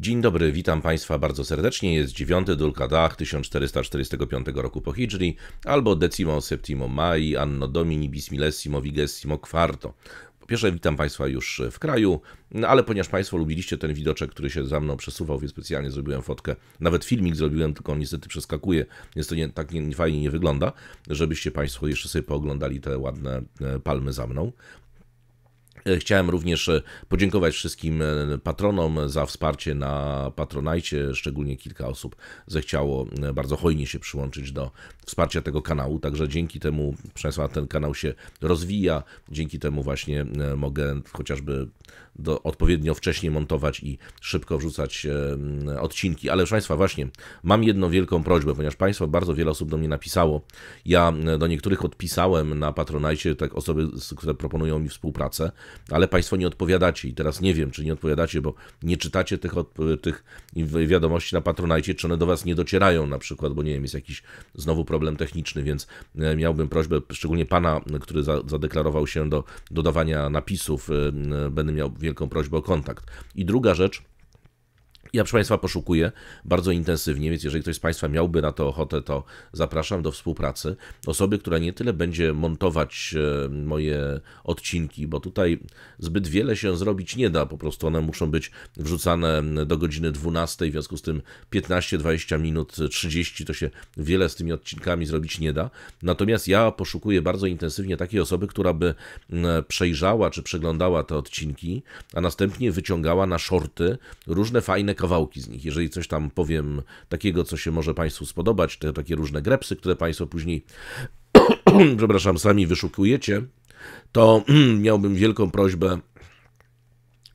Dzień dobry, witam Państwa bardzo serdecznie. Jest 9 Dulkadah 1445 roku po Hijri, albo decimo septimo mai anno domini bismillesimo vigessimo quarto. Po pierwsze, witam Państwa już w kraju, no ale ponieważ Państwo lubiliście ten widoczek, który się za mną przesuwał, więc specjalnie zrobiłem fotkę, nawet filmik zrobiłem, tylko on niestety przeskakuje, więc to nie, tak nie, nie, fajnie nie wygląda, żebyście Państwo jeszcze sobie pooglądali te ładne e, palmy za mną. E, chciałem również e, podziękować wszystkim e, patronom za wsparcie na Patronajcie. Szczególnie kilka osób zechciało bardzo hojnie się przyłączyć do wsparcia tego kanału. Także dzięki temu, proszę Państwa, ten kanał się rozwija. Dzięki temu właśnie mogę chociażby do, odpowiednio wcześnie montować i szybko wrzucać odcinki. Ale proszę Państwa, właśnie, mam jedną wielką prośbę, ponieważ Państwo bardzo wiele osób do mnie napisało. Ja do niektórych odpisałem na Patronajcie, tak osoby, które proponują mi współpracę, ale Państwo nie odpowiadacie i teraz nie wiem, czy nie odpowiadacie, bo nie czytacie tych, tych wiadomości na Patronajcie, czy one do Was nie docierają na przykład, bo nie wiem, jest jakiś znowu problem techniczny, więc miałbym prośbę, szczególnie Pana, który zadeklarował się do dodawania napisów, będę miał miał wielką prośbę o kontakt. I druga rzecz, ja, proszę Państwa, poszukuję bardzo intensywnie, więc jeżeli ktoś z Państwa miałby na to ochotę, to zapraszam do współpracy. Osoby, która nie tyle będzie montować e, moje odcinki, bo tutaj zbyt wiele się zrobić nie da, po prostu one muszą być wrzucane mm, do godziny 12, w związku z tym 15, 20 minut, 30 to się wiele z tymi odcinkami zrobić nie da. Natomiast ja poszukuję bardzo intensywnie takiej osoby, która by mm, przejrzała czy przeglądała te odcinki, a następnie wyciągała na shorty różne fajne kawałki z nich. Jeżeli coś tam powiem takiego, co się może Państwu spodobać, te takie różne grepsy, które Państwo później, przepraszam, sami wyszukujecie, to miałbym wielką prośbę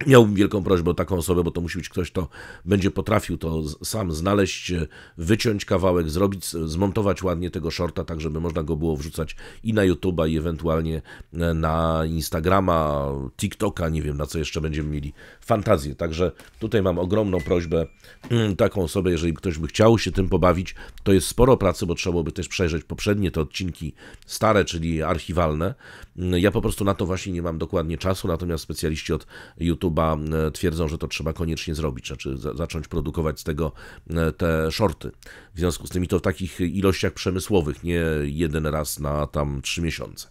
Miałbym wielką prośbę o taką osobę, bo to musi być ktoś, kto będzie potrafił to sam znaleźć, e, wyciąć kawałek, zrobić, zmontować ładnie tego shorta, tak żeby można go było wrzucać i na YouTube'a, i ewentualnie e, na Instagrama, TikToka, nie wiem na co jeszcze będziemy mieli fantazję. Także tutaj mam ogromną prośbę, mm, taką osobę, jeżeli ktoś by chciał się tym pobawić, to jest sporo pracy, bo trzeba byłoby też przejrzeć poprzednie te odcinki stare, czyli archiwalne. Mm, ja po prostu na to właśnie nie mam dokładnie czasu, natomiast specjaliści od YouTube YouTube'a e, twierdzą, że to trzeba koniecznie zrobić, znaczy zacząć produkować z tego e, te shorty. W związku z tym i to w takich ilościach przemysłowych, nie jeden raz na tam trzy miesiące.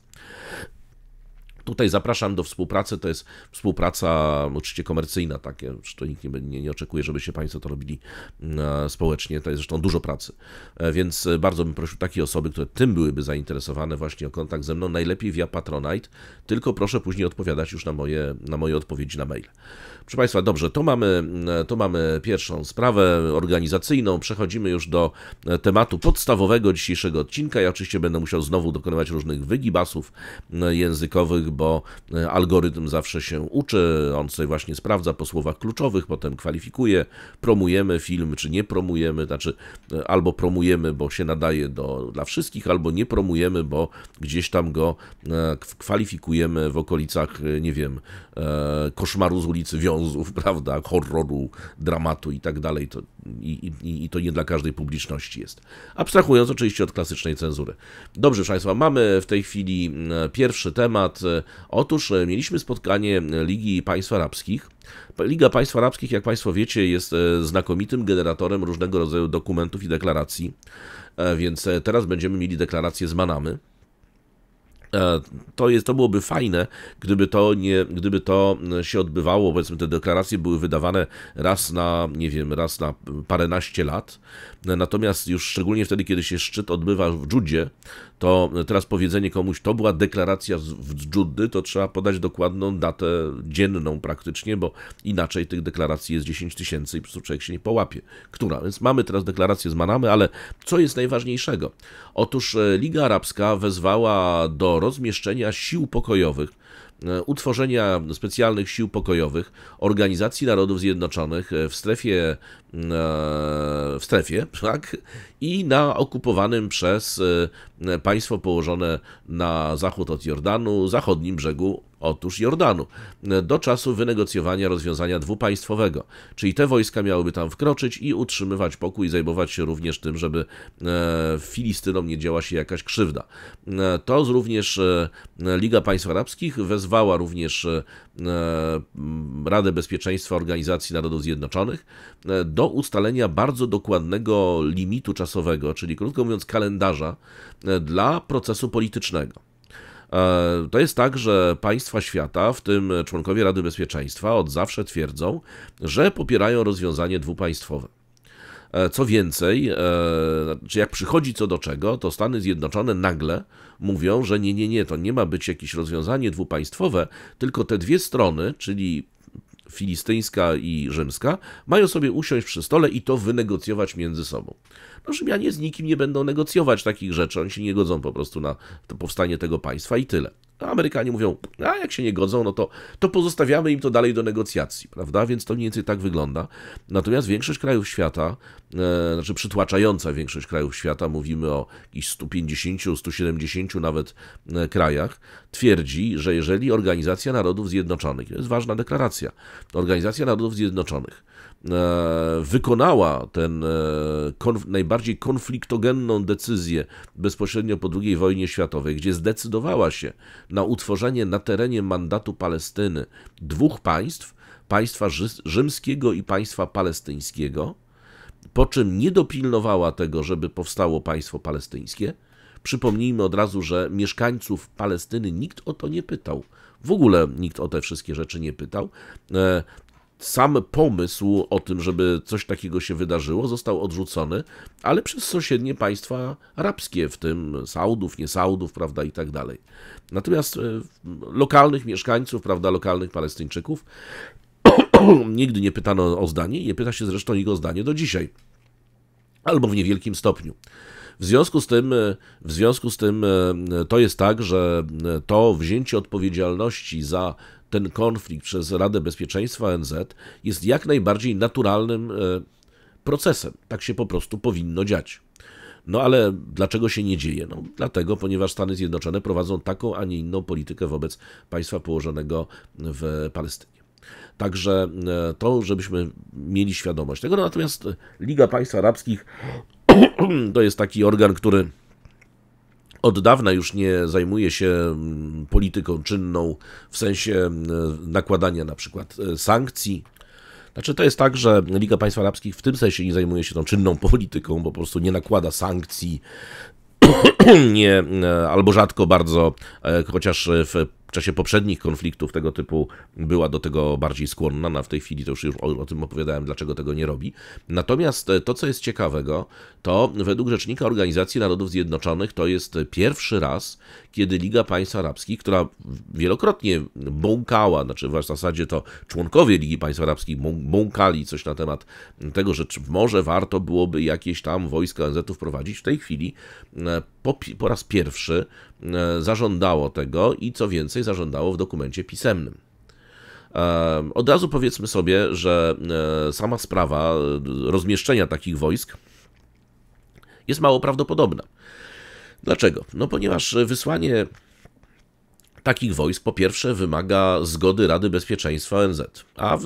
Tutaj zapraszam do współpracy, to jest współpraca oczywiście komercyjna, takie, to nikt nie, nie, nie oczekuje, żeby się Państwo to robili mm, e, społecznie, to jest zresztą dużo pracy. E, więc e, bardzo bym prosił takie osoby, które tym byłyby zainteresowane właśnie o kontakt ze mną, najlepiej via Patronite, tylko proszę później odpowiadać już na moje, na moje odpowiedzi na mail. Proszę Państwa, dobrze, to mamy, to mamy pierwszą sprawę organizacyjną. Przechodzimy już do tematu podstawowego dzisiejszego odcinka. Ja oczywiście będę musiał znowu dokonywać różnych wygibasów językowych, bo e, algorytm zawsze się uczy, on sobie właśnie sprawdza po słowach kluczowych, potem kwalifikuje, promujemy film, czy nie promujemy, znaczy e, albo promujemy, bo się nadaje do, dla wszystkich, albo nie promujemy, bo gdzieś tam go e, kwalifikujemy w okolicach, nie wiem, koszmaru z ulicy Wiązów, prawda, horroru, dramatu i tak dalej. To, i, i, i to nie dla każdej publiczności jest. Abstrahując oczywiście od klasycznej cenzury. Dobrze, proszę Państwa, mamy w tej chwili pierwszy temat. Otóż e, mieliśmy spotkanie Ligi Państw Arabskich. Liga Państw Arabskich, jak Państwo wiecie, jest e, znakomitym generatorem różnego rodzaju dokumentów i deklaracji, e, więc teraz będziemy mieli deklarację z Manamy. E, to, jest, to byłoby fajne, gdyby to, nie, gdyby to e, się odbywało, powiedzmy te deklaracje były wydawane raz na, nie wiem, raz na paręnaście lat, e, natomiast już szczególnie wtedy, kiedy się szczyt odbywa w Dżudzie, to teraz powiedzenie komuś, to była deklaracja w Dżuddy, to trzeba podać dokładną datę dzienną praktycznie, bo inaczej tych deklaracji jest 10 tysięcy i po prostu człowiek się nie połapie. Która? Więc mamy teraz deklarację z Manamy, ale co jest najważniejszego? Otóż Liga Arabska wezwała do rozmieszczenia sił pokojowych, e, utworzenia specjalnych sił pokojowych Organizacji Narodów Zjednoczonych e, w strefie, e, w strefie tak? i na okupowanym przez państwo położone na zachód od Jordanu, zachodnim brzegu Otóż Jordanu, do czasu wynegocjowania rozwiązania dwupaństwowego. Czyli te wojska miałyby tam wkroczyć i utrzymywać pokój, zajmować się również tym, żeby e, Filistynom nie działa się jakaś krzywda. E, to również e, Liga Państw Arabskich wezwała również Radę Bezpieczeństwa Organizacji Narodów Zjednoczonych do ustalenia bardzo dokładnego limitu czasowego, czyli krótko mówiąc kalendarza dla procesu politycznego. E, to jest tak, że państwa świata, w tym członkowie Rady Bezpieczeństwa, od zawsze twierdzą, że popierają rozwiązanie dwupaństwowe. E, co więcej, e, czy znaczy jak przychodzi co do czego, to Stany Zjednoczone nagle mówią, że nie, nie, nie, to nie ma być jakieś rozwiązanie dwupaństwowe, tylko te dwie strony, czyli filistyńska i rzymska, mają sobie usiąść przy stole i to wynegocjować między sobą. No Rzymianie z nikim nie będą negocjować takich rzeczy, oni się nie godzą po prostu na powstanie tego państwa i tyle. A no, Amerykanie mówią, a jak się nie godzą, no to, to pozostawiamy im to dalej do negocjacji, prawda? Więc to mniej więcej tak wygląda. Natomiast większość krajów świata, e, znaczy przytłaczająca większość krajów świata, mówimy o jakichś 150, 170 nawet e, krajach, twierdzi, że jeżeli Organizacja Narodów Zjednoczonych, to jest ważna deklaracja, Organizacja Narodów Zjednoczonych E, wykonała ten e, konf najbardziej konfliktogenną decyzję bezpośrednio po II wojnie światowej, gdzie zdecydowała się na utworzenie na terenie mandatu Palestyny dwóch państw, państwa rzymskiego i państwa palestyńskiego, po czym nie dopilnowała tego, żeby powstało państwo palestyńskie. Przypomnijmy od razu, że mieszkańców Palestyny nikt o to nie pytał. W ogóle nikt o te wszystkie rzeczy nie pytał. E, sam pomysł o tym, żeby coś takiego się wydarzyło, został odrzucony, ale przez sąsiednie państwa arabskie, w tym Saudów, nie Saudów, prawda, i tak dalej. Natomiast e, lokalnych mieszkańców, prawda, lokalnych Palestyńczyków nigdy nie pytano o zdanie i nie pyta się zresztą ich o zdanie do dzisiaj. Albo w niewielkim stopniu. W związku z tym, e, w związku z tym e, to jest tak, że to wzięcie odpowiedzialności za ten konflikt przez Radę Bezpieczeństwa ONZ jest jak najbardziej naturalnym e, procesem. Tak się po prostu powinno dziać. No ale dlaczego się nie dzieje? No, dlatego, ponieważ Stany Zjednoczone prowadzą taką, a nie inną politykę wobec państwa położonego w Palestynie. Także e, to, żebyśmy mieli świadomość tego. No, natomiast Liga Państw Arabskich to jest taki organ, który od dawna już nie zajmuje się mm, polityką czynną w sensie mm, nakładania na przykład e, sankcji. Znaczy, to jest tak, że Liga Państw Arabskich w tym sensie nie zajmuje się tą czynną polityką, bo po prostu nie nakłada sankcji nie, e, albo rzadko bardzo, e, chociaż w czasie poprzednich konfliktów tego typu była do tego bardziej skłonna, no, w tej chwili to już, już o, o tym opowiadałem, dlaczego tego nie robi. Natomiast e, to, co jest ciekawego, to według rzecznika Organizacji Narodów Zjednoczonych to jest pierwszy raz, kiedy Liga Państw Arabskich, która wielokrotnie bąkała, znaczy w zasadzie to członkowie Ligi Państw Arabskich bąkali coś na temat tego, że może warto byłoby jakieś tam wojska ONZ-u wprowadzić, w tej chwili e, po, po raz pierwszy e, zażądało tego i co więcej, zażądało w dokumencie pisemnym. Od razu powiedzmy sobie, że e, sama sprawa e, rozmieszczenia takich wojsk jest mało prawdopodobna. Dlaczego? No ponieważ wysłanie takich wojsk po pierwsze wymaga zgody Rady Bezpieczeństwa ONZ. A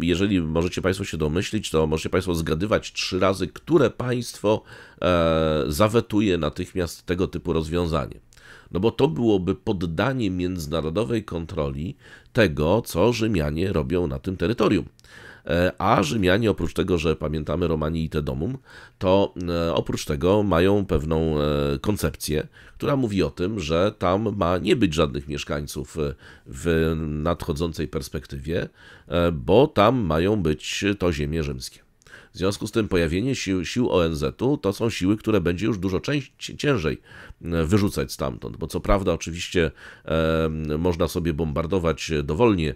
jeżeli możecie Państwo się domyślić, to możecie Państwo zgadywać trzy razy, które państwo e, zawetuje natychmiast tego typu rozwiązanie. No bo to byłoby poddanie międzynarodowej kontroli tego, co Rzymianie robią na tym terytorium. E, a Rzymianie, oprócz tego, że pamiętamy Romani i te domum, to e, oprócz tego mają pewną e, koncepcję, która mówi o tym, że tam ma nie być żadnych mieszkańców w nadchodzącej perspektywie, bo tam mają być to ziemie rzymskie. W związku z tym pojawienie sił, sił ONZ-u to są siły, które będzie już dużo ciężej wyrzucać stamtąd, bo co prawda oczywiście e, można sobie bombardować dowolnie,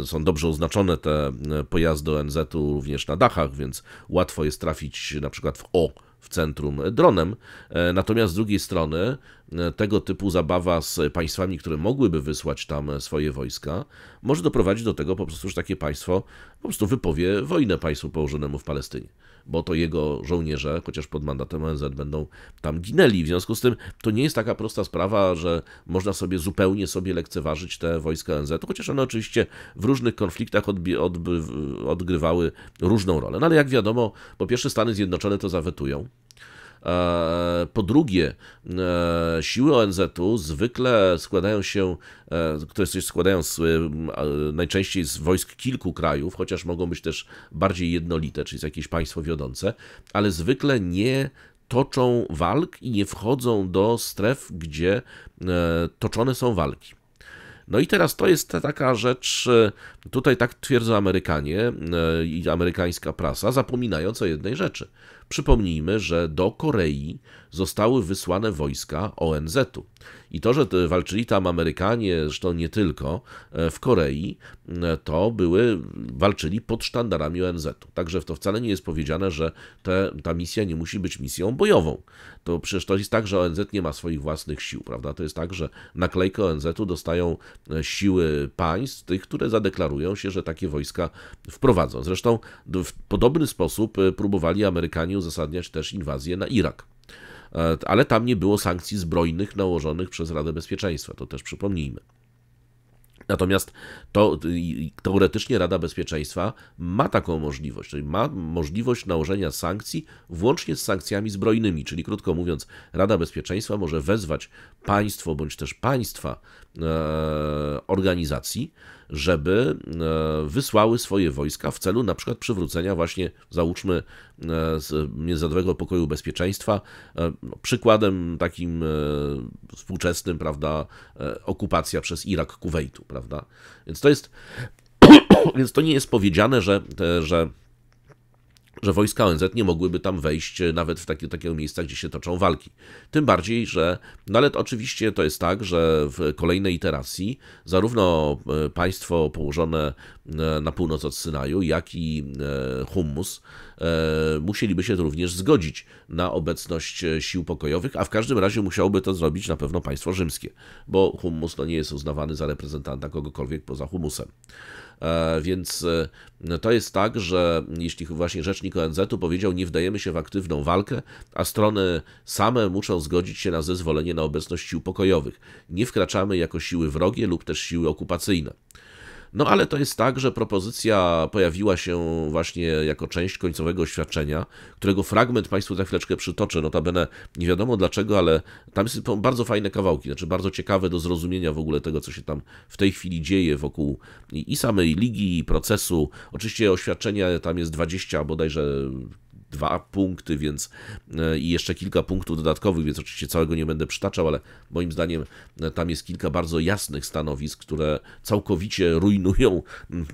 e, są dobrze oznaczone te pojazdy ONZ-u również na dachach, więc łatwo jest trafić na przykład w O w centrum dronem. E, natomiast z drugiej strony e, tego typu zabawa z państwami, które mogłyby wysłać tam swoje wojska, może doprowadzić do tego po prostu, że takie państwo po prostu wypowie wojnę państwu położonemu w Palestynie bo to jego żołnierze, chociaż pod mandatem ONZ, będą tam ginęli. W związku z tym to nie jest taka prosta sprawa, że można sobie zupełnie sobie lekceważyć te wojska ONZ, chociaż one oczywiście w różnych konfliktach odby, odby, odgrywały różną rolę. No ale jak wiadomo, po pierwsze Stany Zjednoczone to zawetują, E, po drugie, e, siły ONZ-u zwykle składają się, e, które się składają z, najczęściej z wojsk kilku krajów, chociaż mogą być też bardziej jednolite, czyli z jakieś państwo wiodące, ale zwykle nie toczą walk i nie wchodzą do stref, gdzie toczone są walki. No i teraz to jest taka rzecz, tutaj tak twierdzą Amerykanie i amerykańska prasa, zapominając o jednej rzeczy. Przypomnijmy, że do Korei zostały wysłane wojska ONZ-u. I to, że walczyli tam Amerykanie, zresztą nie tylko, e, w Korei, e, to były, walczyli pod sztandarami ONZ-u. Także to wcale nie jest powiedziane, że te, ta misja nie musi być misją bojową. To przecież to jest tak, że ONZ nie ma swoich własnych sił, prawda? To jest tak, że naklejkę ONZ-u dostają e, siły państw, tych, które zadeklarują się, że takie wojska wprowadzą. Zresztą w podobny sposób próbowali Amerykanie stanie uzasadniać też inwazję na Irak. E, ale tam nie było sankcji zbrojnych nałożonych przez Radę Bezpieczeństwa, to też przypomnijmy. Natomiast to, teoretycznie Rada Bezpieczeństwa ma taką możliwość, czyli ma możliwość nałożenia sankcji włącznie z sankcjami zbrojnymi, czyli krótko mówiąc, Rada Bezpieczeństwa może wezwać państwo bądź też państwa e, organizacji żeby e, wysłały swoje wojska w celu na przykład przywrócenia właśnie, załóżmy, międzynarodowego e, pokoju bezpieczeństwa. E, no, przykładem takim współczesnym, prawda, okupacja przez Irak Kuwejtu, prawda. Więc to jest, więc to nie jest powiedziane, że, że że wojska ONZ nie mogłyby tam wejść e, nawet w takie, takiego miejsca, gdzie się toczą walki. Tym bardziej, że, no ale oczywiście to jest tak, że w kolejnej iteracji zarówno e, państwo położone e, na północ od Synaju, jak i Hummus E, musieliby się również zgodzić na obecność e, sił pokojowych, a w każdym razie musiałoby to zrobić na pewno państwo rzymskie, bo hummus no, nie jest uznawany za reprezentanta kogokolwiek poza hummusem. E, więc to jest tak, że jeśli właśnie rzecznik ONZ-u powiedział, nie wdajemy się w aktywną walkę, a strony same muszą zgodzić się na zezwolenie na obecność sił pokojowych. Nie wkraczamy jako siły wrogie lub też siły okupacyjne. No ale to jest tak, że propozycja pojawiła się właśnie jako część końcowego oświadczenia, którego fragment Państwu za chwileczkę przytoczę. Notabene nie wiadomo dlaczego, ale tam są bardzo fajne kawałki, znaczy bardzo ciekawe do zrozumienia w ogóle tego, co się tam w tej chwili dzieje wokół i samej ligi, i procesu. Oczywiście oświadczenie tam jest 20 bodajże dwa punkty, więc e, i jeszcze kilka punktów dodatkowych, więc oczywiście całego nie będę przytaczał, ale moim zdaniem e, tam jest kilka bardzo jasnych stanowisk, które całkowicie rujnują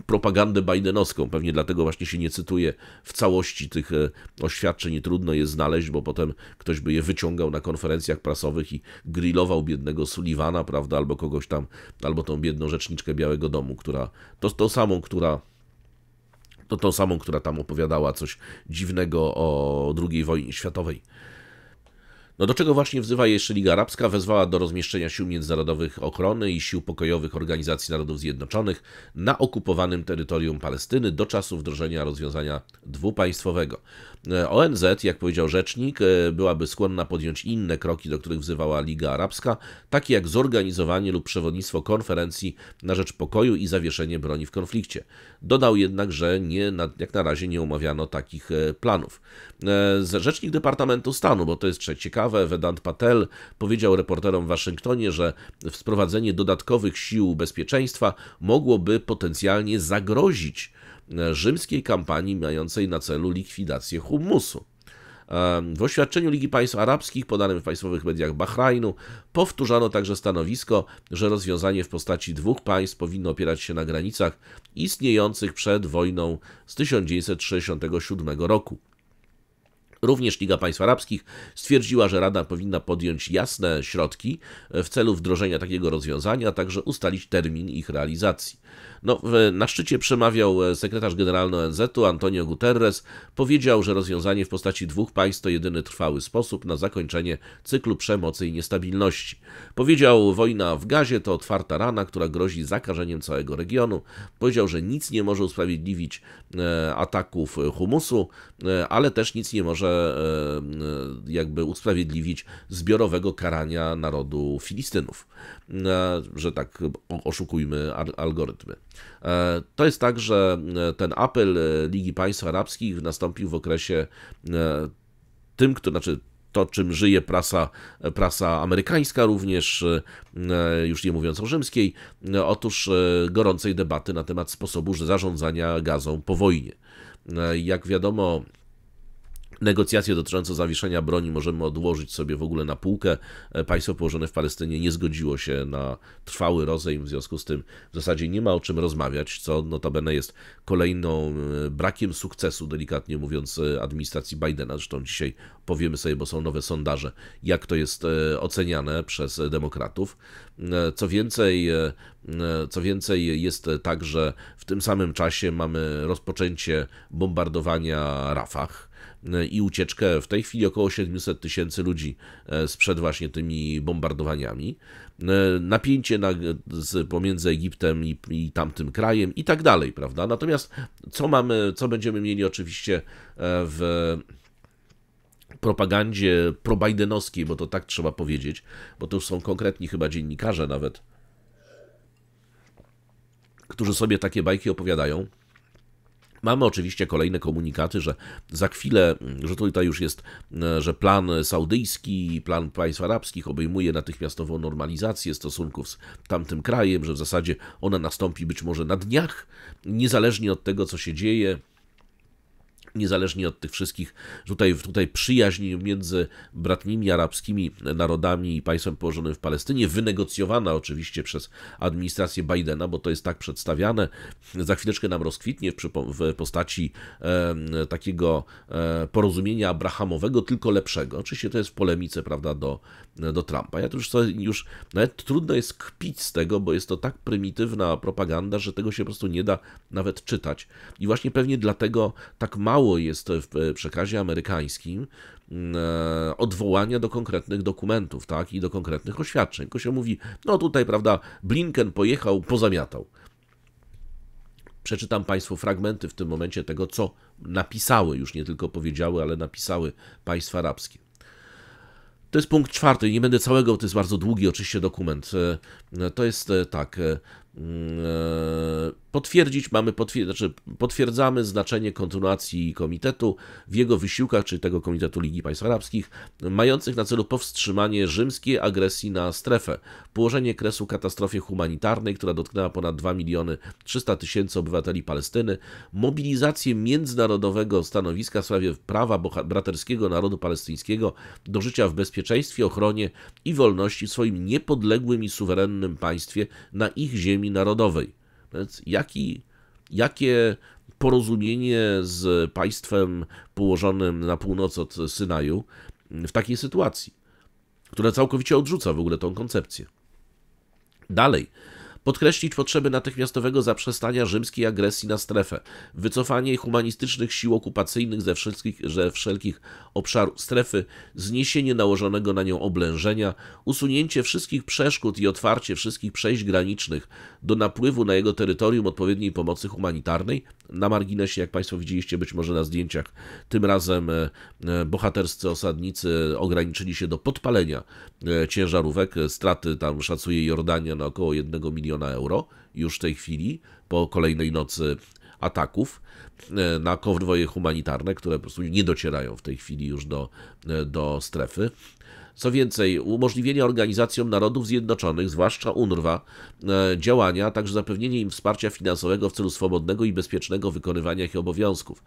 propagandę bajdenowską. Pewnie dlatego właśnie się nie cytuje w całości tych e, oświadczeń i trudno je znaleźć, bo potem ktoś by je wyciągał na konferencjach prasowych i grillował biednego Sullivana, prawda, albo kogoś tam, albo tą biedną rzeczniczkę Białego Domu, która, to, to samą, która to tą samą, która tam opowiadała coś dziwnego o II wojnie światowej. No do czego właśnie wzywa jeszcze Liga Arabska, wezwała do rozmieszczenia sił międzynarodowych ochrony i sił pokojowych Organizacji Narodów Zjednoczonych na okupowanym terytorium Palestyny do czasu wdrożenia rozwiązania dwupaństwowego. E, ONZ, jak powiedział rzecznik, e, byłaby skłonna podjąć inne kroki, do których wzywała Liga Arabska, takie jak zorganizowanie lub przewodnictwo konferencji na rzecz pokoju i zawieszenie broni w konflikcie. Dodał jednak, że nie, jak na razie nie umawiano takich e, planów. Rzecznik Departamentu Stanu, bo to jest ciekawe, sprawę, Vedant Patel powiedział reporterom w Waszyngtonie, że wprowadzenie dodatkowych sił bezpieczeństwa mogłoby potencjalnie zagrozić e, rzymskiej kampanii mającej na celu likwidację humusu. E, w oświadczeniu Ligi Państw Arabskich, podanym w państwowych mediach Bahrajnu, powtórzano także stanowisko, że rozwiązanie w postaci dwóch państw powinno opierać się na granicach istniejących przed wojną z 1967 roku. Również Liga Państw Arabskich stwierdziła, że Rada powinna podjąć jasne środki e, w celu wdrożenia takiego rozwiązania, a także ustalić termin ich realizacji. No, na szczycie przemawiał e, sekretarz generalny ONZ-u Antonio Guterres. Powiedział, że rozwiązanie w postaci dwóch państw to jedyny trwały sposób na zakończenie cyklu przemocy i niestabilności. Powiedział, wojna w gazie to otwarta rana, która grozi zakażeniem całego regionu. Powiedział, że nic nie może usprawiedliwić e, ataków e, humusu, ale też nic nie może jakby usprawiedliwić zbiorowego karania narodu Filistynów. Że tak oszukujmy algorytmy. E, to jest tak, że e, ten apel e, Ligi Państw Arabskich nastąpił w okresie tym, który, znaczy to, czym żyje prasa, prasa amerykańska również, już nie mówiąc o rzymskiej, otóż gorącej debaty na temat sposobu zarządzania gazą po wojnie. Jak wiadomo, Negocjacje dotyczące zawieszenia broni możemy odłożyć sobie w ogóle na półkę. E, państwo położone w Palestynie nie zgodziło się na trwały rozejm, w związku z tym w zasadzie nie ma o czym rozmawiać, co notabene jest kolejną e, brakiem sukcesu, delikatnie mówiąc, e, administracji Bidena. Zresztą dzisiaj powiemy sobie, bo są nowe sondaże, jak to jest oceniane przez demokratów. Co więcej, co więcej jest tak, że w tym samym czasie mamy rozpoczęcie bombardowania Rafah i ucieczkę w tej chwili około 700 tysięcy ludzi e, sprzed właśnie tymi bombardowaniami, e, napięcie na, z, pomiędzy Egiptem i, i, tamtym krajem i tak dalej, prawda? Natomiast co mamy, co będziemy mieli oczywiście e, w propagandzie probajdenowskiej, bo to tak trzeba powiedzieć, bo to już są konkretni chyba dziennikarze nawet, którzy sobie takie bajki opowiadają, Mamy oczywiście kolejne komunikaty, że za chwilę, mm, że tutaj już jest, mm, że plan saudyjski, plan państw arabskich obejmuje natychmiastową normalizację stosunków z tamtym krajem, że w zasadzie ona nastąpi być może na dniach, niezależnie od tego, co się dzieje niezależnie od tych wszystkich, tutaj, tutaj przyjaźń między bratnimi arabskimi narodami i państwem położonym w Palestynie, wynegocjowana oczywiście przez administrację Bidena, bo to jest tak przedstawiane, za chwileczkę nam rozkwitnie w, w postaci e, takiego e, porozumienia abrahamowego, tylko lepszego. Oczywiście to jest w polemice, prawda, do, do Trumpa. Ja to już, to już nawet trudno jest kpić z tego, bo jest to tak prymitywna propaganda, że tego się po prostu nie da nawet czytać. I właśnie pewnie dlatego tak mało brakowało jest w e, przekazie amerykańskim mm, e, odwołania do konkretnych dokumentów, tak, i do konkretnych oświadczeń. Tylko się mówi, no tutaj, prawda, Blinken pojechał, pozamiatał. Przeczytam Państwu fragmenty w tym momencie tego, co napisały, już nie tylko powiedziały, ale napisały państwa arabskie. To jest punkt czwarty, nie będę całego, to jest bardzo długi oczywiście dokument. E, to jest tak, Mm, e, potwierdzić, mamy potwier znaczy potwierdzamy znaczenie kontynuacji komitetu w jego wysiłkach, czyli tego Komitetu Ligi Państw Arabskich, mających na celu powstrzymanie rzymskiej agresji na strefę, położenie kresu katastrofie humanitarnej, która dotknęła ponad 2 miliony 300 tysięcy obywateli Palestyny, mobilizację międzynarodowego stanowiska w sprawie prawa braterskiego narodu palestyńskiego do życia w bezpieczeństwie, ochronie i wolności w swoim niepodległym i suwerennym państwie na ich ziemi ziemi narodowej. Więc jaki, jakie porozumienie z państwem położonym na północ od Synaju w takiej sytuacji, które całkowicie odrzuca w ogóle tą koncepcję. Dalej, podkreślić potrzebę natychmiastowego zaprzestania rzymskiej agresji na strefę, wycofanie humanistycznych sił okupacyjnych ze wszelkich, ze wszelkich obszarów strefy, zniesienie nałożonego na nią oblężenia, usunięcie wszystkich przeszkód i otwarcie wszystkich przejść granicznych do napływu na jego terytorium odpowiedniej pomocy humanitarnej, na marginesie, jak Państwo widzieliście być może na zdjęciach, tym razem e, e, bohaterscy osadnicy ograniczyli się do podpalenia e, ciężarówek. Straty tam szacuje Jordania na około 1 miliona euro już w tej chwili, po kolejnej nocy ataków na konwoje humanitarne, które po prostu nie docierają w tej chwili już do, do strefy. Co więcej, umożliwienie organizacjom Narodów Zjednoczonych, zwłaszcza UNRWA, e, działania, także zapewnienie im wsparcia finansowego w celu swobodnego i bezpiecznego wykonywania ich obowiązków.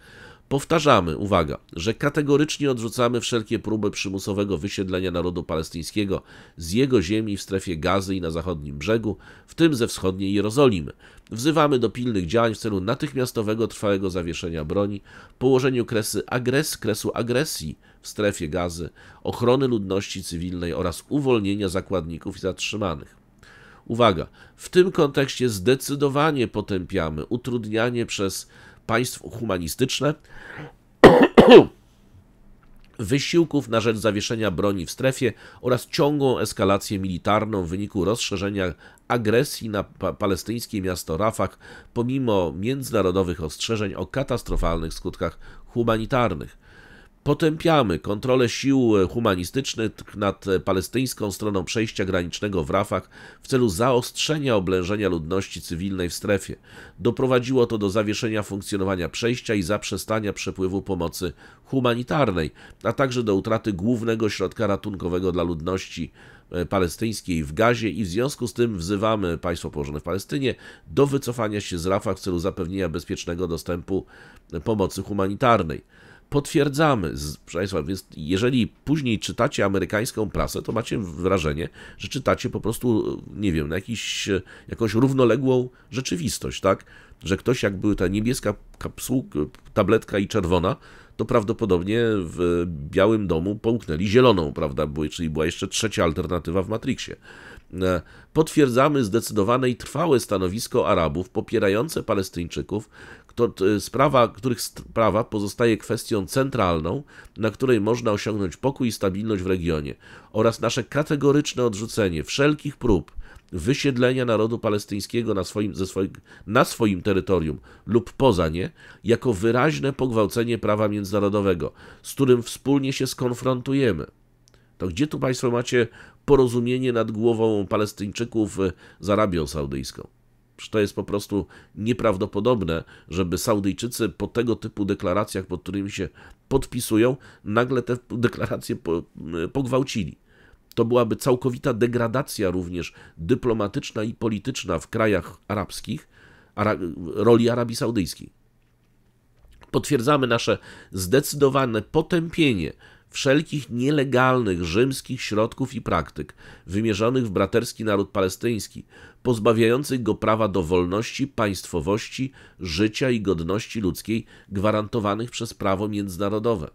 Powtarzamy, uwaga, że kategorycznie odrzucamy wszelkie próby przymusowego wysiedlenia narodu palestyńskiego z jego ziemi w strefie gazy i na zachodnim brzegu, w tym ze wschodniej Jerozolimy. Wzywamy do pilnych działań w celu natychmiastowego, trwałego zawieszenia broni, położeniu kresy agres, kresu agresji w strefie gazy, ochrony ludności cywilnej oraz uwolnienia zakładników i zatrzymanych. Uwaga, w tym kontekście zdecydowanie potępiamy utrudnianie przez państwo humanistyczne wysiłków na rzecz zawieszenia broni w strefie oraz ciągłą eskalację militarną w wyniku rozszerzenia agresji na pa palestyńskie miasto Rafah pomimo międzynarodowych ostrzeżeń o katastrofalnych skutkach humanitarnych. Potępiamy kontrolę sił humanistycznych nad palestyńską stroną przejścia granicznego w Rafach w celu zaostrzenia oblężenia ludności cywilnej w strefie. Doprowadziło to do zawieszenia funkcjonowania przejścia i zaprzestania przepływu pomocy humanitarnej, a także do utraty głównego środka ratunkowego dla ludności e, palestyńskiej w Gazie i w związku z tym wzywamy państwo położone w Palestynie do wycofania się z Rafach w celu zapewnienia bezpiecznego dostępu e, pomocy humanitarnej potwierdzamy. Proszę Państwa, jeżeli później czytacie amerykańską prasę, to macie wrażenie, że czytacie po prostu, nie wiem, na jakiś, jakąś równoległą rzeczywistość, tak? Że ktoś, jak były ta niebieska kapsułka, tabletka i czerwona, to prawdopodobnie w Białym Domu połknęli zieloną, prawda? Czyli była jeszcze trzecia alternatywa w Matrixie. E, potwierdzamy zdecydowane i trwałe stanowisko Arabów popierające Palestyńczyków, sprawa, których sprawa pozostaje kwestią centralną, na której można osiągnąć pokój i stabilność w regionie, oraz nasze kategoryczne odrzucenie wszelkich prób wysiedlenia narodu palestyńskiego na swoim, ze swoim, na swoim terytorium lub poza nie, jako wyraźne pogwałcenie prawa międzynarodowego, z którym wspólnie się skonfrontujemy. To gdzie tu Państwo macie porozumienie nad głową Palestyńczyków z Arabią Saudyjską. To jest po prostu nieprawdopodobne, żeby Saudyjczycy po tego typu deklaracjach, pod którymi się podpisują, nagle te deklaracje pogwałcili. To byłaby całkowita degradacja również dyplomatyczna i polityczna w krajach arabskich roli Arabii Saudyjskiej. Potwierdzamy nasze zdecydowane potępienie wszelkich nielegalnych rzymskich środków i praktyk wymierzonych w braterski naród palestyński, pozbawiających go prawa do wolności, państwowości, życia i godności ludzkiej gwarantowanych przez prawo międzynarodowe.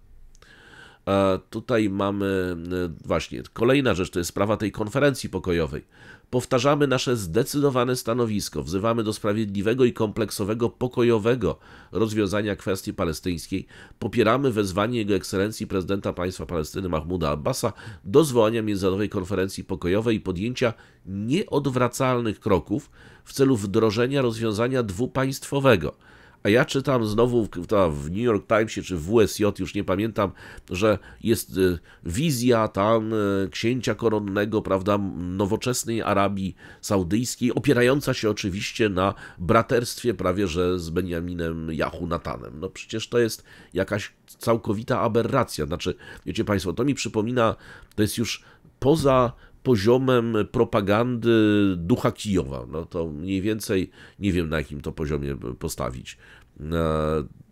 E, tutaj mamy e, właśnie kolejna rzecz, to jest sprawa tej konferencji pokojowej. Powtarzamy nasze zdecydowane stanowisko, wzywamy do sprawiedliwego i kompleksowego, pokojowego rozwiązania kwestii palestyńskiej, popieramy wezwanie Jego Ekscelencji prezydenta państwa Palestyny Mahmuda Abbasa do zwołania Międzynarodowej Konferencji Pokojowej i podjęcia nieodwracalnych kroków w celu wdrożenia rozwiązania dwupaństwowego a ja czytam znowu w, w New York Timesie czy w WSJ, już nie pamiętam, że jest y, wizja tam y, księcia koronnego, prawda, nowoczesnej Arabii Saudyjskiej, opierająca się oczywiście na braterstwie prawie że z Benjaminem Jahu Natanem. No przecież to jest jakaś całkowita aberracja. Znaczy, wiecie Państwo, to mi przypomina, to jest już poza poziomem propagandy ducha Kijowa. No to mniej więcej nie wiem na jakim to poziomie postawić. E,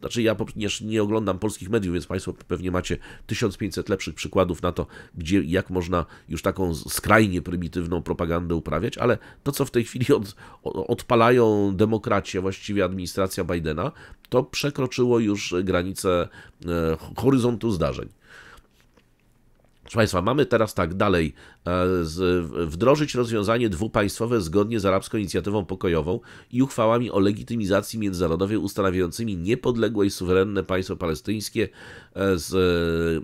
znaczy ja nie oglądam polskich mediów, więc Państwo pewnie macie 1500 lepszych przykładów na to, gdzie, jak można już taką skrajnie prymitywną propagandę uprawiać, ale to, co w tej chwili od, odpalają demokracja, właściwie administracja Bidena, to przekroczyło już granicę e, horyzontu zdarzeń. Proszę Państwa, mamy teraz tak dalej e, wdrożyć rozwiązanie dwupaństwowe zgodnie z arabską inicjatywą pokojową i uchwałami o legitymizacji międzynarodowej ustanawiającymi niepodległe i suwerenne państwo palestyńskie e, z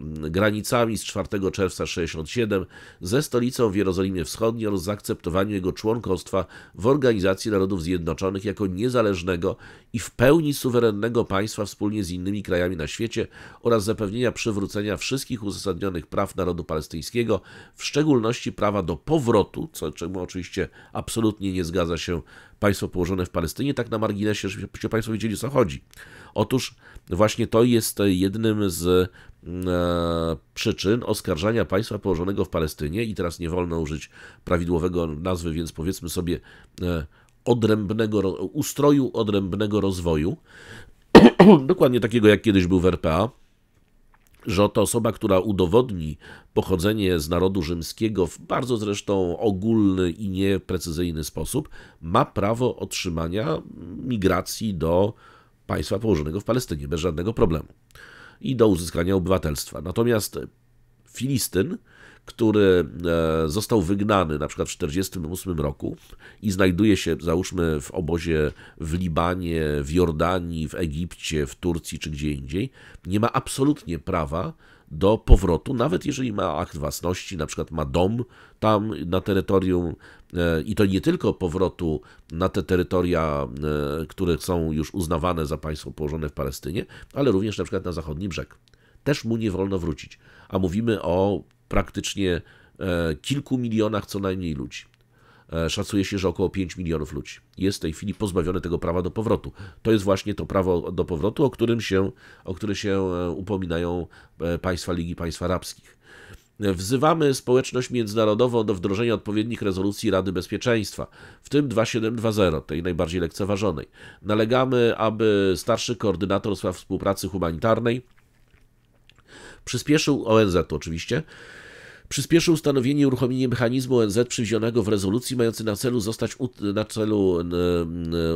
mm, granicami z 4 czerwca 67 ze stolicą w Jerozolimie Wschodniej oraz zaakceptowaniu jego członkostwa w Organizacji Narodów Zjednoczonych jako niezależnego i w pełni suwerennego państwa wspólnie z innymi krajami na świecie oraz zapewnienia przywrócenia wszystkich uzasadnionych praw narodowych narodu palestyńskiego, w szczególności prawa do powrotu, co, czemu oczywiście absolutnie nie zgadza się państwo położone w Palestynie. Tak na marginesie, żebyście państwo wiedzieli, co chodzi. Otóż właśnie to jest jednym z mm, e, przyczyn oskarżania państwa położonego w Palestynie i teraz nie wolno użyć prawidłowego nazwy, więc powiedzmy sobie e, odrębnego ustroju odrębnego rozwoju, dokładnie takiego jak kiedyś był w RPA, że oto osoba, która udowodni pochodzenie z narodu rzymskiego w bardzo zresztą ogólny i nieprecyzyjny sposób, ma prawo otrzymania migracji do państwa położonego w Palestynie bez żadnego problemu i do uzyskania obywatelstwa. Natomiast Filistyn który e, został wygnany na przykład w 1948 roku i znajduje się, załóżmy, w obozie w Libanie, w Jordanii, w Egipcie, w Turcji czy gdzie indziej, nie ma absolutnie prawa do powrotu, nawet jeżeli ma akt własności, na przykład ma dom tam na terytorium e, i to nie tylko powrotu na te terytoria, e, które są już uznawane za państwo położone w Palestynie, ale również na przykład na zachodni brzeg. Też mu nie wolno wrócić. A mówimy o praktycznie e, kilku milionach co najmniej ludzi. E, szacuje się, że około 5 milionów ludzi jest w tej chwili pozbawione tego prawa do powrotu. To jest właśnie to prawo do powrotu, o którym się, o które się e, upominają państwa Ligi Państw Arabskich. Wzywamy społeczność międzynarodową do wdrożenia odpowiednich rezolucji Rady Bezpieczeństwa, w tym 2720, tej najbardziej lekceważonej. Nalegamy, aby starszy koordynator spraw współpracy humanitarnej przyspieszył ONZ oczywiście przyspieszy ustanowienie i uruchomienie mechanizmu ONZ przywzionego w rezolucji, mający na celu zostać u, na celu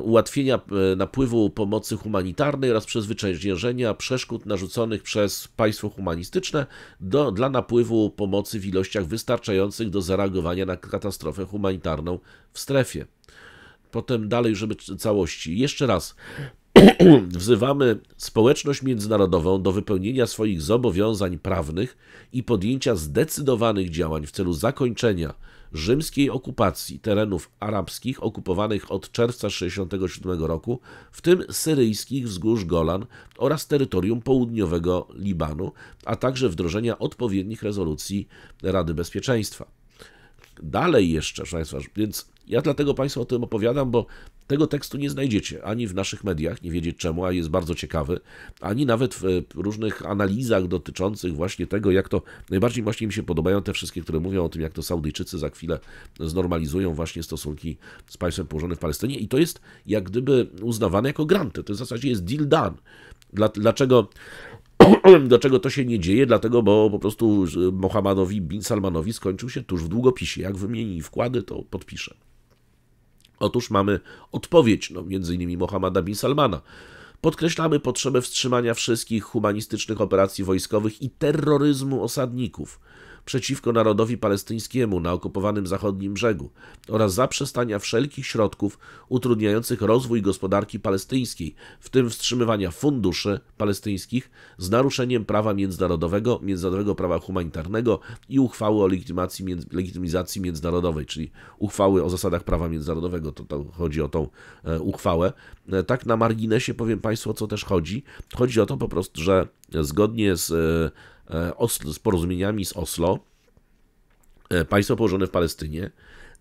ułatwienia e, napływu pomocy humanitarnej oraz przezwyciężenia przeszkód narzuconych przez państwo humanistyczne do, dla napływu pomocy w ilościach wystarczających do zareagowania na katastrofę humanitarną w strefie. Potem dalej, żeby całości. Jeszcze raz. wzywamy społeczność międzynarodową do wypełnienia swoich zobowiązań prawnych i podjęcia zdecydowanych działań w celu zakończenia rzymskiej okupacji terenów arabskich okupowanych od czerwca 1967 roku, w tym syryjskich wzgórz Golan oraz terytorium południowego Libanu, a także wdrożenia odpowiednich rezolucji Rady Bezpieczeństwa dalej jeszcze, proszę Państwa, więc ja dlatego Państwu o tym opowiadam, bo tego tekstu nie znajdziecie ani w naszych mediach, nie wiedzieć czemu, a jest bardzo ciekawy, ani nawet w e, różnych analizach dotyczących właśnie tego, jak to najbardziej właśnie mi się podobają te wszystkie, które mówią o tym, jak to Saudyjczycy za chwilę znormalizują właśnie stosunki z państwem położonym w Palestynie i to jest jak gdyby uznawane jako granty. To w zasadzie jest deal done. Dlaczego Dlaczego to się nie dzieje? Dlatego, bo po prostu y, Mohamedowi Bin Salmanowi skończył się tuż w długopisie. Jak wymieni wkłady, to podpisze. Otóż mamy odpowiedź, no, między innymi Mohameda Bin Salmana. Podkreślamy potrzebę wstrzymania wszystkich humanistycznych operacji wojskowych i terroryzmu osadników przeciwko narodowi palestyńskiemu na okupowanym zachodnim brzegu oraz zaprzestania wszelkich środków utrudniających rozwój gospodarki palestyńskiej, w tym wstrzymywania funduszy palestyńskich z naruszeniem prawa międzynarodowego, międzynarodowego prawa humanitarnego i uchwały o legitymacji, legitymizacji międzynarodowej, czyli uchwały o zasadach prawa międzynarodowego, to, to chodzi o tą e, uchwałę. E, tak na marginesie powiem Państwu, o co też chodzi. Chodzi o to po prostu, że zgodnie z e, E, z porozumieniami z Oslo, e, państwo położone w Palestynie,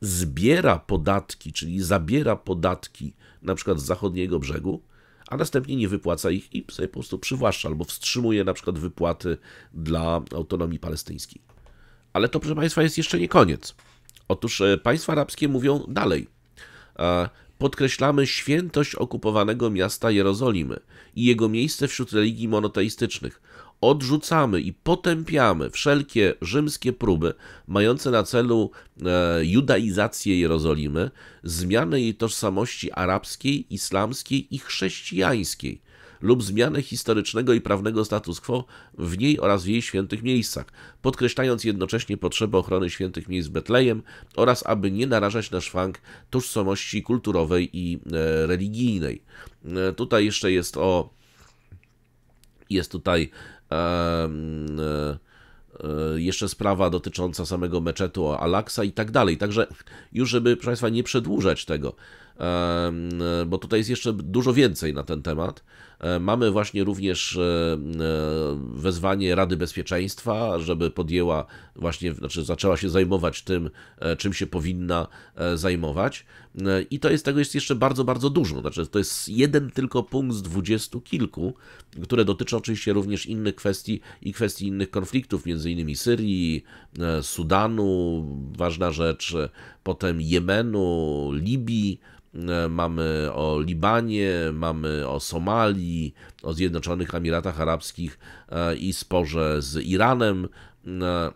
zbiera podatki, czyli zabiera podatki na przykład z zachodniego brzegu, a następnie nie wypłaca ich i sobie po prostu przywłaszcza albo wstrzymuje na przykład wypłaty dla autonomii palestyńskiej. Ale to, proszę Państwa, jest jeszcze nie koniec. Otóż e, państwa arabskie mówią dalej. Podkreślamy świętość okupowanego miasta Jerozolimy i jego miejsce wśród religii monoteistycznych odrzucamy i potępiamy wszelkie rzymskie próby mające na celu e, judaizację Jerozolimy, zmianę jej tożsamości arabskiej, islamskiej i chrześcijańskiej lub zmianę historycznego i prawnego status quo w niej oraz w jej świętych miejscach, podkreślając jednocześnie potrzebę ochrony świętych miejsc Betlejem oraz aby nie narażać na szwank tożsamości kulturowej i e, religijnej. E, tutaj jeszcze jest o jest tutaj E, e, jeszcze sprawa dotycząca samego meczetu Alaksa i tak dalej. Także już, żeby proszę Państwa nie przedłużać tego, e, bo tutaj jest jeszcze dużo więcej na ten temat. E, mamy właśnie również e, e, wezwanie Rady Bezpieczeństwa, żeby podjęła właśnie, znaczy zaczęła się zajmować tym, czym się powinna zajmować. I to jest tego jest jeszcze bardzo, bardzo dużo. Znaczy, to jest jeden tylko punkt z dwudziestu kilku, które dotyczą oczywiście również innych kwestii i kwestii innych konfliktów, między innymi Syrii, Sudanu, ważna rzecz, potem Jemenu, Libii E, mamy o Libanie, mamy o Somalii, o Zjednoczonych Emiratach Arabskich e, i sporze z Iranem e,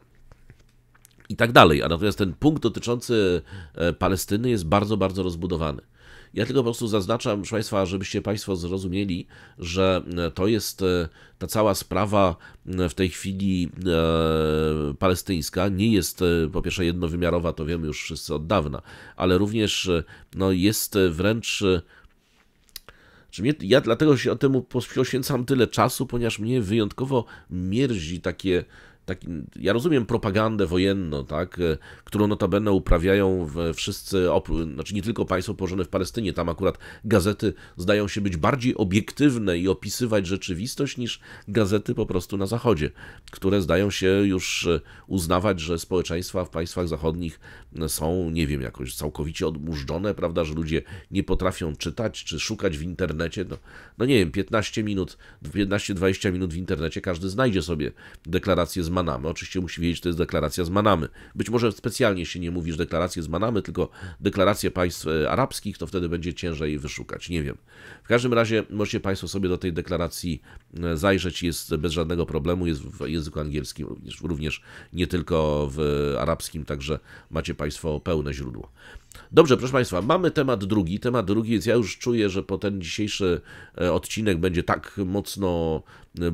i tak dalej. A natomiast ten punkt dotyczący Palestyny jest bardzo, bardzo rozbudowany. Ja tylko po prostu zaznaczam, proszę Państwa, żebyście Państwo zrozumieli, że e, to jest e, ta cała sprawa e, w tej chwili e, palestyńska nie jest po pierwsze jednowymiarowa, to wiemy już wszyscy od dawna, ale również no, jest wręcz ja dlatego się temu poświęcam tyle czasu, ponieważ mnie wyjątkowo mierzi takie tak, ja rozumiem propagandę wojenną, tak, e, którą notabene uprawiają wszyscy, znaczy nie tylko państwo położone w Palestynie, tam akurat gazety zdają się być bardziej obiektywne i opisywać rzeczywistość niż gazety po prostu na Zachodzie, które zdają się już e, uznawać, że społeczeństwa w państwach zachodnich e, są, nie wiem, jakoś całkowicie odmurzczone, prawda, że ludzie nie potrafią czytać czy szukać w internecie, no, no nie wiem, 15 minut, 15-20 minut w internecie każdy znajdzie sobie deklarację z Manamy. Oczywiście musi wiedzieć, że to jest deklaracja z Manamy. Być może specjalnie się nie mówisz deklarację z Manamy, tylko deklarację państw e, arabskich, to wtedy będzie ciężej wyszukać. Nie wiem. W każdym razie możecie Państwo sobie do tej deklaracji e, zajrzeć, jest bez żadnego problemu, jest w języku angielskim również, również nie tylko w arabskim, także macie Państwo pełne źródło. Dobrze, proszę Państwa, mamy temat drugi. Temat drugi jest, ja już czuję, że po ten dzisiejszy e, odcinek będzie tak mocno E, e,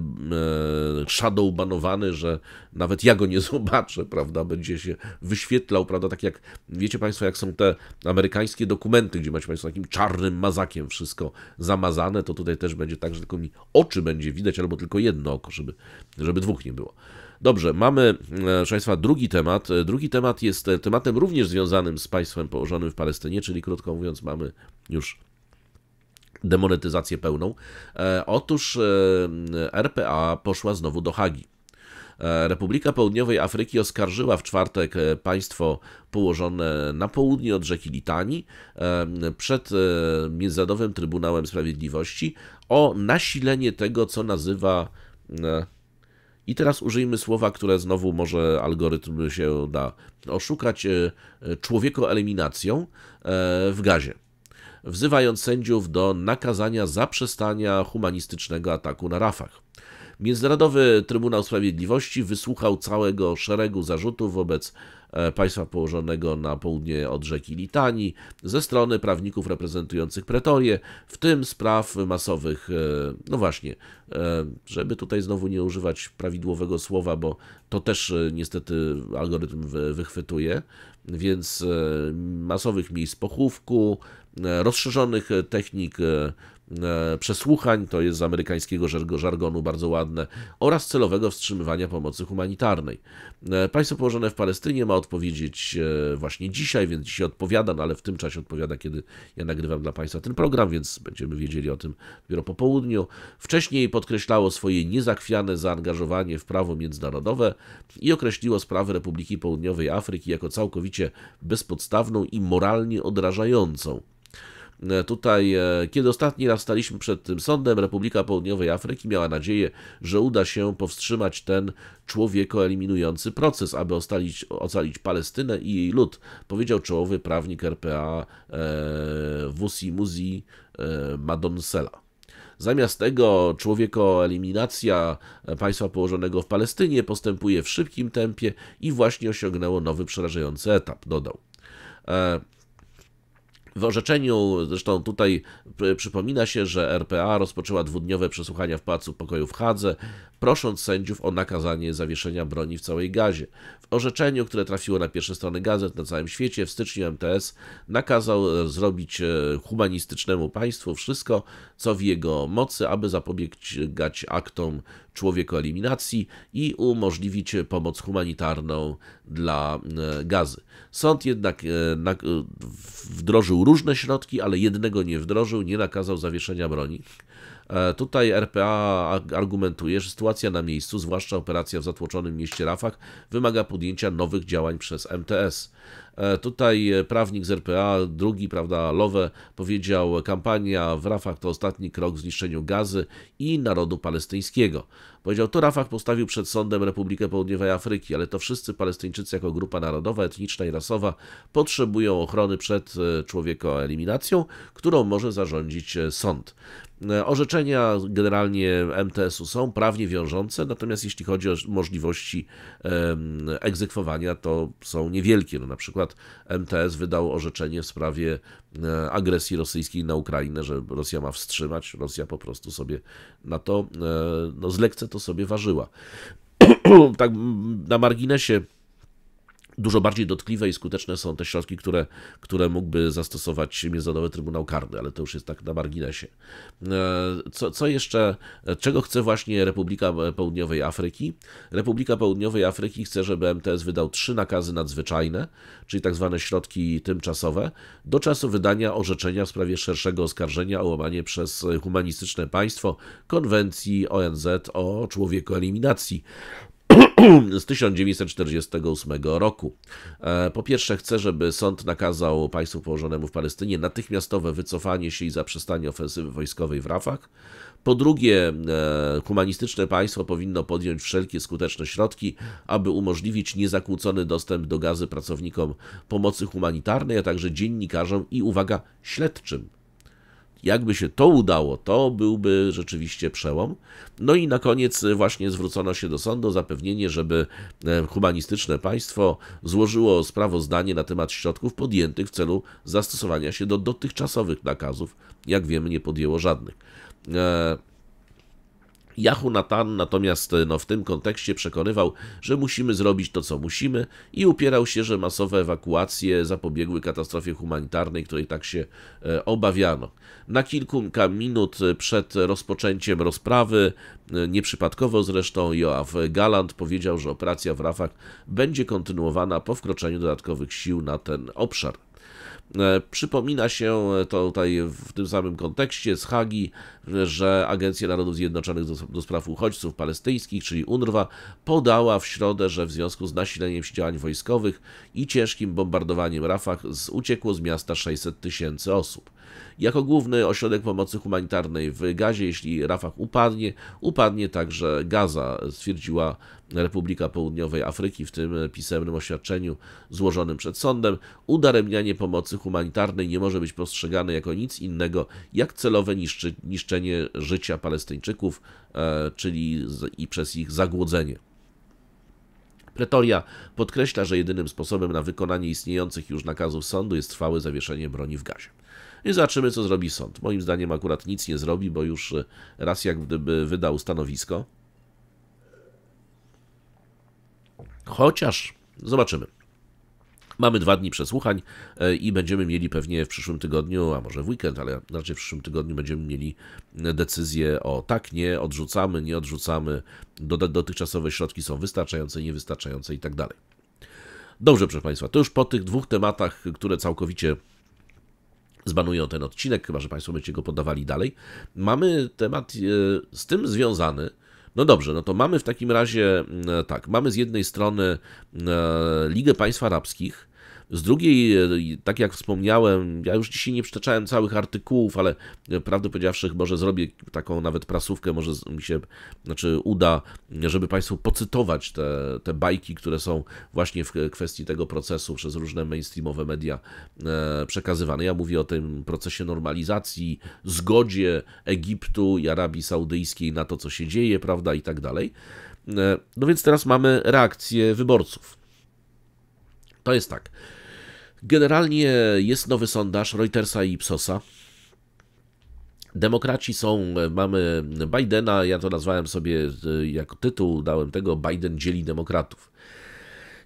shadow banowany, że nawet ja go nie zobaczę, prawda, będzie się wyświetlał, prawda, tak jak, wiecie Państwo, jak są te amerykańskie dokumenty, gdzie macie Państwo takim czarnym mazakiem wszystko zamazane, to tutaj też będzie tak, że tylko mi oczy będzie widać, albo tylko jedno oko, żeby, żeby dwóch nie było. Dobrze, mamy, e, proszę Państwa, drugi temat. Drugi temat jest tematem również związanym z państwem położonym w Palestynie, czyli krótko mówiąc, mamy już demonetyzację pełną. E, otóż e, RPA poszła znowu do Hagi. E, Republika Południowej Afryki oskarżyła w czwartek państwo położone na południe od rzeki Litani przed Międzynarodowym Trybunałem Sprawiedliwości o nasilenie tego, co nazywa. I teraz użyjmy słowa, które znowu może algorytm się da oszukać człowieko eliminacją w gazie wzywając sędziów do nakazania zaprzestania humanistycznego ataku na Rafach. Międzynarodowy Trybunał Sprawiedliwości wysłuchał całego szeregu zarzutów wobec e, państwa położonego na południe od rzeki Litanii ze strony prawników reprezentujących pretorię, w tym spraw masowych, e, no właśnie, e, żeby tutaj znowu nie używać prawidłowego słowa, bo to też niestety algorytm wychwytuje, więc masowych miejsc pochówku, E, rozszerzonych e, technik e, przesłuchań, to jest z amerykańskiego żargonu bardzo ładne, oraz celowego wstrzymywania pomocy humanitarnej. Państwo położone w Palestynie ma odpowiedzieć właśnie dzisiaj, więc dzisiaj odpowiada, no ale w tym czasie odpowiada, kiedy ja nagrywam dla Państwa ten program, więc będziemy wiedzieli o tym dopiero po południu. Wcześniej podkreślało swoje niezachwiane zaangażowanie w prawo międzynarodowe i określiło sprawę Republiki Południowej Afryki jako całkowicie bezpodstawną i moralnie odrażającą. E, tutaj, e, kiedy ostatni raz staliśmy przed tym sądem, Republika Południowej Afryki miała nadzieję, że uda się powstrzymać ten człowieko eliminujący proces, aby ostalić, ocalić Palestynę i jej lud, powiedział czołowy prawnik RPA e, Wusi Muzi e, Madonsela. Zamiast tego człowieko eliminacja e, państwa położonego w Palestynie postępuje w szybkim tempie i właśnie osiągnęło nowy przerażający etap, dodał. E, w orzeczeniu zresztą tutaj przypomina się, że RPA rozpoczęła dwudniowe przesłuchania w placu Pokoju w Hadze, prosząc sędziów o nakazanie zawieszenia broni w całej gazie. W orzeczeniu, które trafiło na pierwsze strony gazet na całym świecie, w styczniu MTS nakazał zrobić e, humanistycznemu państwu wszystko, co w jego mocy, aby zapobiegać aktom człowieku eliminacji i umożliwić pomoc humanitarną dla e, gazy. Sąd jednak e, e, wdrożył różne środki, ale jednego nie wdrożył, nie nakazał zawieszenia broni. E, tutaj RPA argumentuje, że sytuacja na miejscu, zwłaszcza operacja w zatłoczonym mieście Rafach, wymaga podjęcia nowych działań przez MTS. E, tutaj e, prawnik z RPA, drugi, prawda, Lowe, powiedział, kampania w Rafach to ostatni krok w zniszczeniu gazy i narodu palestyńskiego. Powiedział to Rafah postawił przed sądem Republikę Południowej Afryki, ale to wszyscy Palestyńczycy jako grupa narodowa, etniczna i rasowa potrzebują ochrony przed e, eliminacją, którą może zarządzić e, sąd. E, orzeczenia generalnie MTS-u są prawnie wiążące, natomiast jeśli chodzi o możliwości egzekwowania, to są niewielkie. No, na przykład MTS wydał orzeczenie w sprawie E, agresji rosyjskiej na Ukrainę, że Rosja ma wstrzymać, Rosja po prostu sobie na to, e, no z lekce to sobie ważyła. tak na marginesie Dużo bardziej dotkliwe i skuteczne są te środki, które, które mógłby zastosować Międzynarodowy Trybunał Karny, ale to już jest tak na marginesie. E, co, co jeszcze, czego chce właśnie Republika Południowej Afryki? Republika Południowej Afryki chce, żeby MTS wydał trzy nakazy nadzwyczajne, czyli tak zwane środki tymczasowe, do czasu wydania orzeczenia w sprawie szerszego oskarżenia o łamanie przez humanistyczne państwo konwencji ONZ o człowieku eliminacji. z 1948 roku. E, po pierwsze, chcę, żeby sąd nakazał państwu położonemu w Palestynie natychmiastowe wycofanie się i zaprzestanie ofensywy wojskowej w Rafach. Po drugie, e, humanistyczne państwo powinno podjąć wszelkie skuteczne środki, aby umożliwić niezakłócony dostęp do gazy pracownikom pomocy humanitarnej, a także dziennikarzom i, uwaga, śledczym jakby się to udało, to byłby rzeczywiście przełom. No i na koniec właśnie zwrócono się do sądu o zapewnienie, żeby e, humanistyczne państwo złożyło sprawozdanie na temat środków podjętych w celu zastosowania się do dotychczasowych nakazów. Jak wiemy, nie podjęło żadnych. E, Jahunatan natomiast e, no, w tym kontekście przekonywał, że musimy zrobić to, co musimy i upierał się, że masowe ewakuacje zapobiegły katastrofie humanitarnej, której tak się e, obawiano. Na kilka minut e, przed rozpoczęciem rozprawy, nieprzypadkowo zresztą, Joaf Galant powiedział, że operacja w Rafach będzie kontynuowana po wkroczeniu dodatkowych sił na ten obszar. E, przypomina się to tutaj w tym samym kontekście z Hagi, że Agencja Narodów Zjednoczonych do, Spraw Uchodźców Palestyńskich, czyli UNRWA, podała w środę, że w związku z nasileniem działań wojskowych i ciężkim bombardowaniem Rafah uciekło z miasta 600 tysięcy osób. Jako główny ośrodek pomocy humanitarnej w Gazie, jeśli Rafah upadnie, upadnie także Gaza, stwierdziła Republika Południowej Afryki w tym pisemnym oświadczeniu złożonym przed sądem, udaremnianie pomocy humanitarnej nie może być postrzegane jako nic innego jak celowe niszczy, niszczenie życia Palestyńczyków, e, czyli z, i przez ich zagłodzenie. Pretoria podkreśla, że jedynym sposobem na wykonanie istniejących już nakazów sądu jest trwałe zawieszenie broni w gazie. I zobaczymy, co zrobi sąd. Moim zdaniem akurat nic nie zrobi, bo już raz jak gdyby wydał stanowisko, Chociaż zobaczymy. Mamy dwa dni przesłuchań e, i będziemy mieli pewnie w przyszłym tygodniu, a może w weekend, ale raczej w przyszłym tygodniu będziemy mieli e, decyzję o tak, nie, odrzucamy, nie odrzucamy, dotychczasowe środki są wystarczające, niewystarczające i tak dalej. Dobrze, proszę Państwa, to już po tych dwóch tematach, które całkowicie zbanują ten odcinek, chyba że Państwo będziecie go podawali dalej, mamy temat e, z tym związany, no dobrze, no to mamy w takim razie mm, tak, mamy z jednej strony mm, e, Ligę Państw Arabskich, z drugiej, e, tak jak wspomniałem, ja już dzisiaj nie przytaczałem całych artykułów, ale e, prawdę powiedziawszy, może zrobię taką nawet prasówkę, może mi się, znaczy uda, żeby Państwu pocytować te, te bajki, które są właśnie w kwestii tego procesu przez różne mainstreamowe media e, przekazywane. Ja mówię o tym procesie normalizacji, zgodzie Egiptu i Arabii Saudyjskiej na to, co się dzieje, prawda, i tak dalej. No więc teraz mamy reakcję wyborców. To jest tak. Generalnie jest nowy sondaż Reutersa i Ipsosa. Demokraci są, mamy Bidena, ja to nazwałem sobie e, jako tytuł, dałem tego, Biden dzieli demokratów.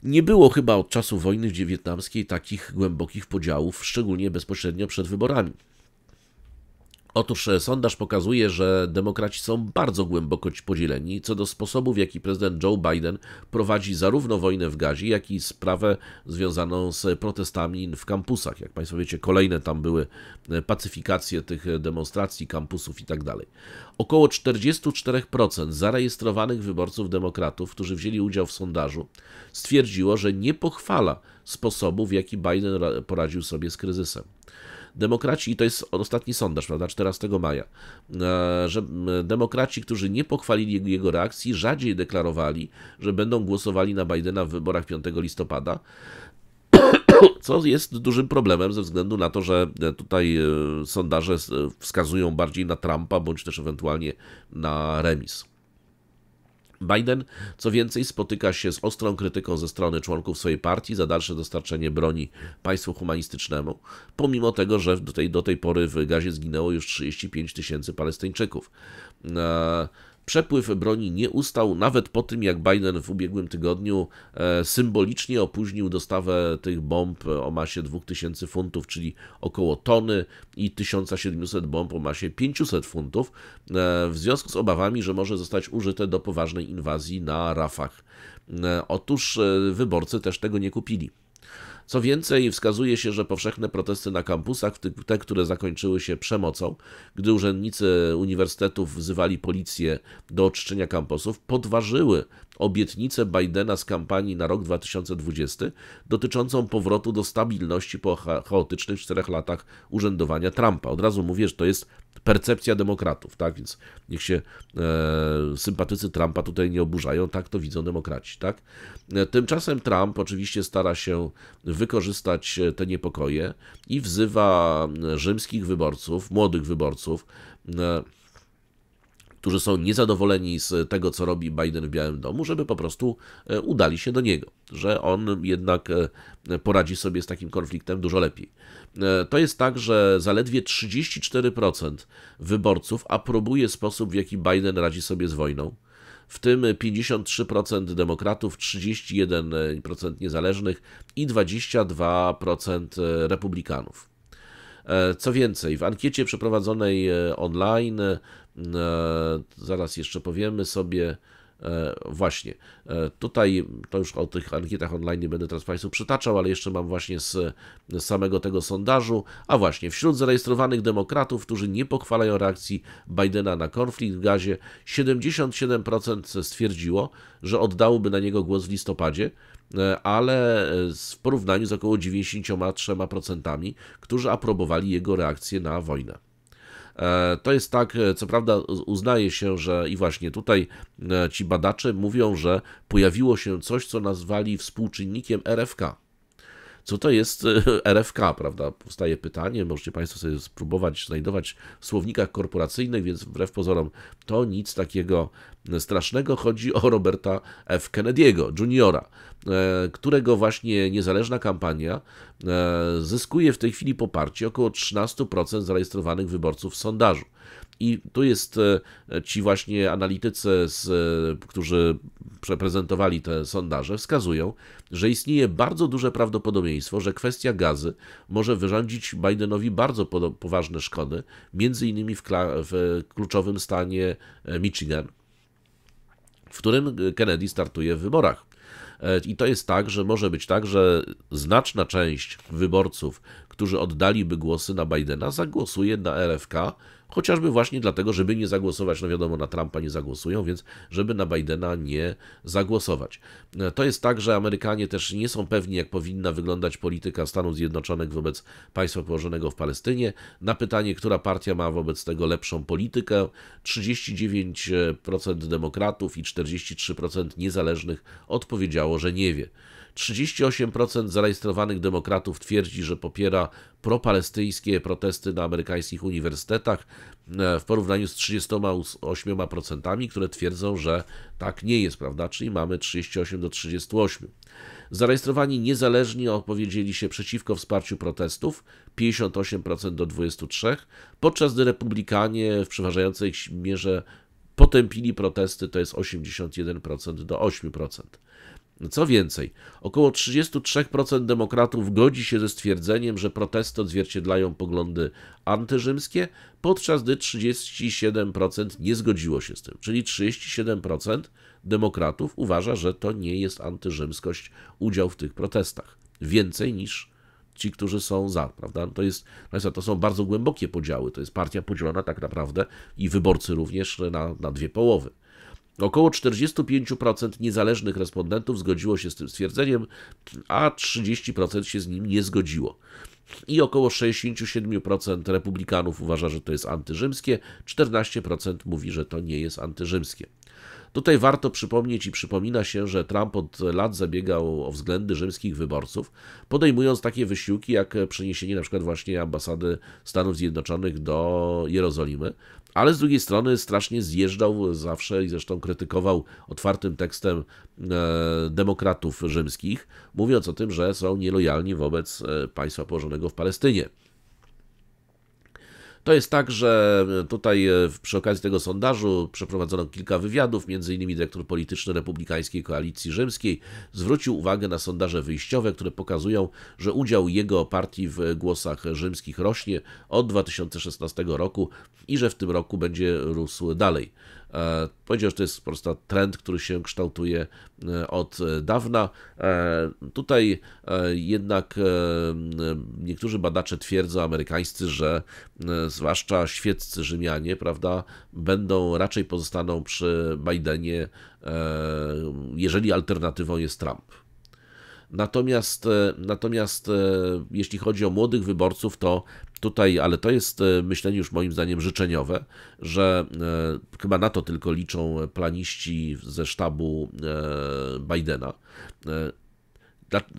Nie było chyba od czasu wojny wietnamskiej takich głębokich podziałów, szczególnie bezpośrednio przed wyborami. Otóż e, sondaż pokazuje, że demokraci są bardzo głęboko podzieleni co do sposobu, w jaki prezydent Joe Biden prowadzi zarówno wojnę w Gazie, jak i sprawę związaną z protestami w kampusach. Jak Państwo wiecie, kolejne tam były e, pacyfikacje tych e, demonstracji, kampusów itd. Tak Około 44% zarejestrowanych wyborców demokratów, którzy wzięli udział w sondażu, stwierdziło, że nie pochwala sposobu, w jaki Biden poradził sobie z kryzysem. Demokraci, i to jest ostatni sondaż, prawda, 14 maja, e, że demokraci, którzy nie pochwalili jego reakcji, rzadziej deklarowali, że będą głosowali na Bidena w wyborach 5 listopada co jest dużym problemem ze względu na to, że e, tutaj e, sondaże wskazują bardziej na Trumpa, bądź też ewentualnie na remis. Biden, co więcej, spotyka się z ostrą krytyką ze strony członków swojej partii za dalsze dostarczenie broni państwu humanistycznemu, pomimo tego, że do tej, do tej pory w gazie zginęło już 35 tysięcy Palestyńczyków. Eee, Przepływ broni nie ustał nawet po tym, jak Biden w ubiegłym tygodniu e, symbolicznie opóźnił dostawę tych bomb o masie 2000 funtów, czyli około tony i 1700 bomb o masie 500 funtów, e, w związku z obawami, że może zostać użyte do poważnej inwazji na Rafach. E, otóż wyborcy też tego nie kupili. Co więcej, wskazuje się, że powszechne protesty na kampusach, w te, które zakończyły się przemocą, gdy urzędnicy uniwersytetów wzywali policję do oczyszczenia kampusów, podważyły obietnicę Bidena z kampanii na rok 2020 dotyczącą powrotu do stabilności po chaotycznych czterech latach urzędowania Trumpa. Od razu mówię, że to jest percepcja demokratów, tak? Więc niech się e, sympatycy Trumpa tutaj nie oburzają, tak to widzą demokraci, tak? E, tymczasem Trump oczywiście stara się wykorzystać e, te niepokoje i wzywa e, rzymskich wyborców, młodych wyborców, e, którzy są niezadowoleni z tego, co robi Biden w Białym Domu, żeby po prostu e, udali się do niego, że on jednak e, poradzi sobie z takim konfliktem dużo lepiej. E, to jest tak, że zaledwie 34% wyborców aprobuje sposób, w jaki Biden radzi sobie z wojną w tym 53% demokratów, 31% niezależnych i 22% republikanów. Co więcej, w ankiecie przeprowadzonej online E, zaraz jeszcze powiemy sobie. E, właśnie, e, tutaj to już o tych ankietach online nie będę teraz Państwu przytaczał, ale jeszcze mam właśnie z samego tego sondażu. A właśnie, wśród zarejestrowanych demokratów, którzy nie pochwalają reakcji Bidena na konflikt w gazie, 77% stwierdziło, że oddałoby na niego głos w listopadzie ale w porównaniu z około 93%, którzy aprobowali jego reakcję na wojnę. E, to jest tak, e, co prawda uznaje się, że i właśnie tutaj e, ci badacze mówią, że pojawiło się coś, co nazwali współczynnikiem RFK. Co to jest e, RFK, prawda? Powstaje pytanie, możecie Państwo sobie spróbować znajdować w słownikach korporacyjnych, więc wbrew pozorom to nic takiego strasznego. Chodzi o Roberta F. Kennedy'ego, juniora, e, którego właśnie niezależna kampania e, zyskuje w tej chwili poparcie około 13% zarejestrowanych wyborców w sondażu. I tu jest e, ci właśnie analitycy, z, e, którzy przeprezentowali te sondaże, wskazują, że istnieje bardzo duże prawdopodobieństwo, że kwestia gazy może wyrządzić Bidenowi bardzo poważne szkody, między innymi w, w kluczowym stanie e, Michigan, w którym Kennedy startuje w wyborach. I to jest tak, że może być tak, że znaczna część wyborców, którzy oddaliby głosy na Bidena, zagłosuje na RFK Chociażby właśnie dlatego, żeby nie zagłosować, no wiadomo, na Trumpa nie zagłosują, więc żeby na Bidena nie zagłosować. E, to jest tak, że Amerykanie też nie są pewni, jak powinna wyglądać polityka Stanów Zjednoczonych wobec państwa położonego w Palestynie. Na pytanie, która partia ma wobec tego lepszą politykę, 39% e, demokratów i 43% niezależnych odpowiedziało, że nie wie. 38% zarejestrowanych demokratów twierdzi, że popiera propalestyńskie protesty na amerykańskich uniwersytetach e, w porównaniu z 38%, które twierdzą, że tak nie jest, prawda? Czyli mamy 38 do 38. Zarejestrowani niezależni opowiedzieli się przeciwko wsparciu protestów 58% do 23, podczas gdy republikanie w przeważającej mierze potępili protesty, to jest 81% do 8%. No co więcej, około 33% demokratów godzi się ze stwierdzeniem, że protesty odzwierciedlają poglądy antyrzymskie, podczas gdy 37% nie zgodziło się z tym. Czyli 37% demokratów uważa, że to nie jest antyrzymskość udział w tych protestach. Więcej niż ci, którzy są za, prawda? To jest, to są bardzo głębokie podziały, to jest partia podzielona tak naprawdę i wyborcy również na, na dwie połowy. Około 45% niezależnych respondentów zgodziło się z tym stwierdzeniem, a 30% się z nim nie zgodziło. I około 67% republikanów uważa, że to jest antyrzymskie, 14% mówi, że to nie jest antyrzymskie. Tutaj warto przypomnieć i przypomina się, że Trump od lat zabiegał o względy rzymskich wyborców, podejmując takie wysiłki jak przeniesienie na przykład właśnie ambasady Stanów Zjednoczonych do Jerozolimy, ale z drugiej strony strasznie zjeżdżał zawsze i zresztą krytykował otwartym tekstem e, demokratów rzymskich, mówiąc o tym, że są nielojalni wobec e, państwa położonego w Palestynie. To jest tak, że e, tutaj e, przy okazji tego sondażu przeprowadzono kilka wywiadów, między innymi dyrektor polityczny Republikańskiej Koalicji Rzymskiej zwrócił uwagę na sondaże wyjściowe, które pokazują, że udział jego partii w głosach rzymskich rośnie od 2016 roku i że w tym roku będzie rósł dalej. E, Powiedział, że to jest po prostu trend, który się kształtuje e, od e, dawna. Tutaj jednak niektórzy badacze twierdzą, amerykańscy, że zwłaszcza świeccy Rzymianie, prawda, będą raczej pozostaną przy Bidenie, jeżeli alternatywą jest Trump. Natomiast, natomiast jeśli chodzi o młodych wyborców, to Tutaj, ale to jest e, myślenie już moim zdaniem życzeniowe, że e, chyba na to tylko liczą planiści ze sztabu e, Bidena.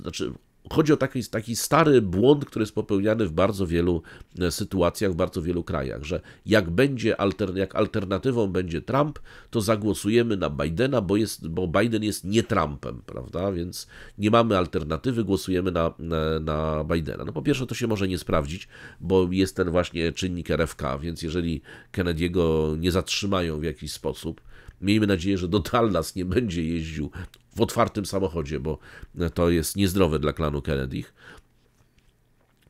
znaczy, chodzi o taki, taki stary błąd, który jest popełniany w bardzo wielu e, sytuacjach, w bardzo wielu krajach, że jak będzie alter, jak alternatywą będzie Trump, to zagłosujemy na Bidena, bo, jest, bo Biden jest nie Trumpem, prawda? Więc nie mamy alternatywy, głosujemy na, na, na Bidena. No po pierwsze to się może nie sprawdzić, bo jest ten właśnie czynnik RFK, więc jeżeli Kennedy'ego nie zatrzymają w jakiś sposób, Miejmy nadzieję, że do Dallas nie będzie jeździł otwartym samochodzie, bo to jest niezdrowe dla klanu Kennedy'ch.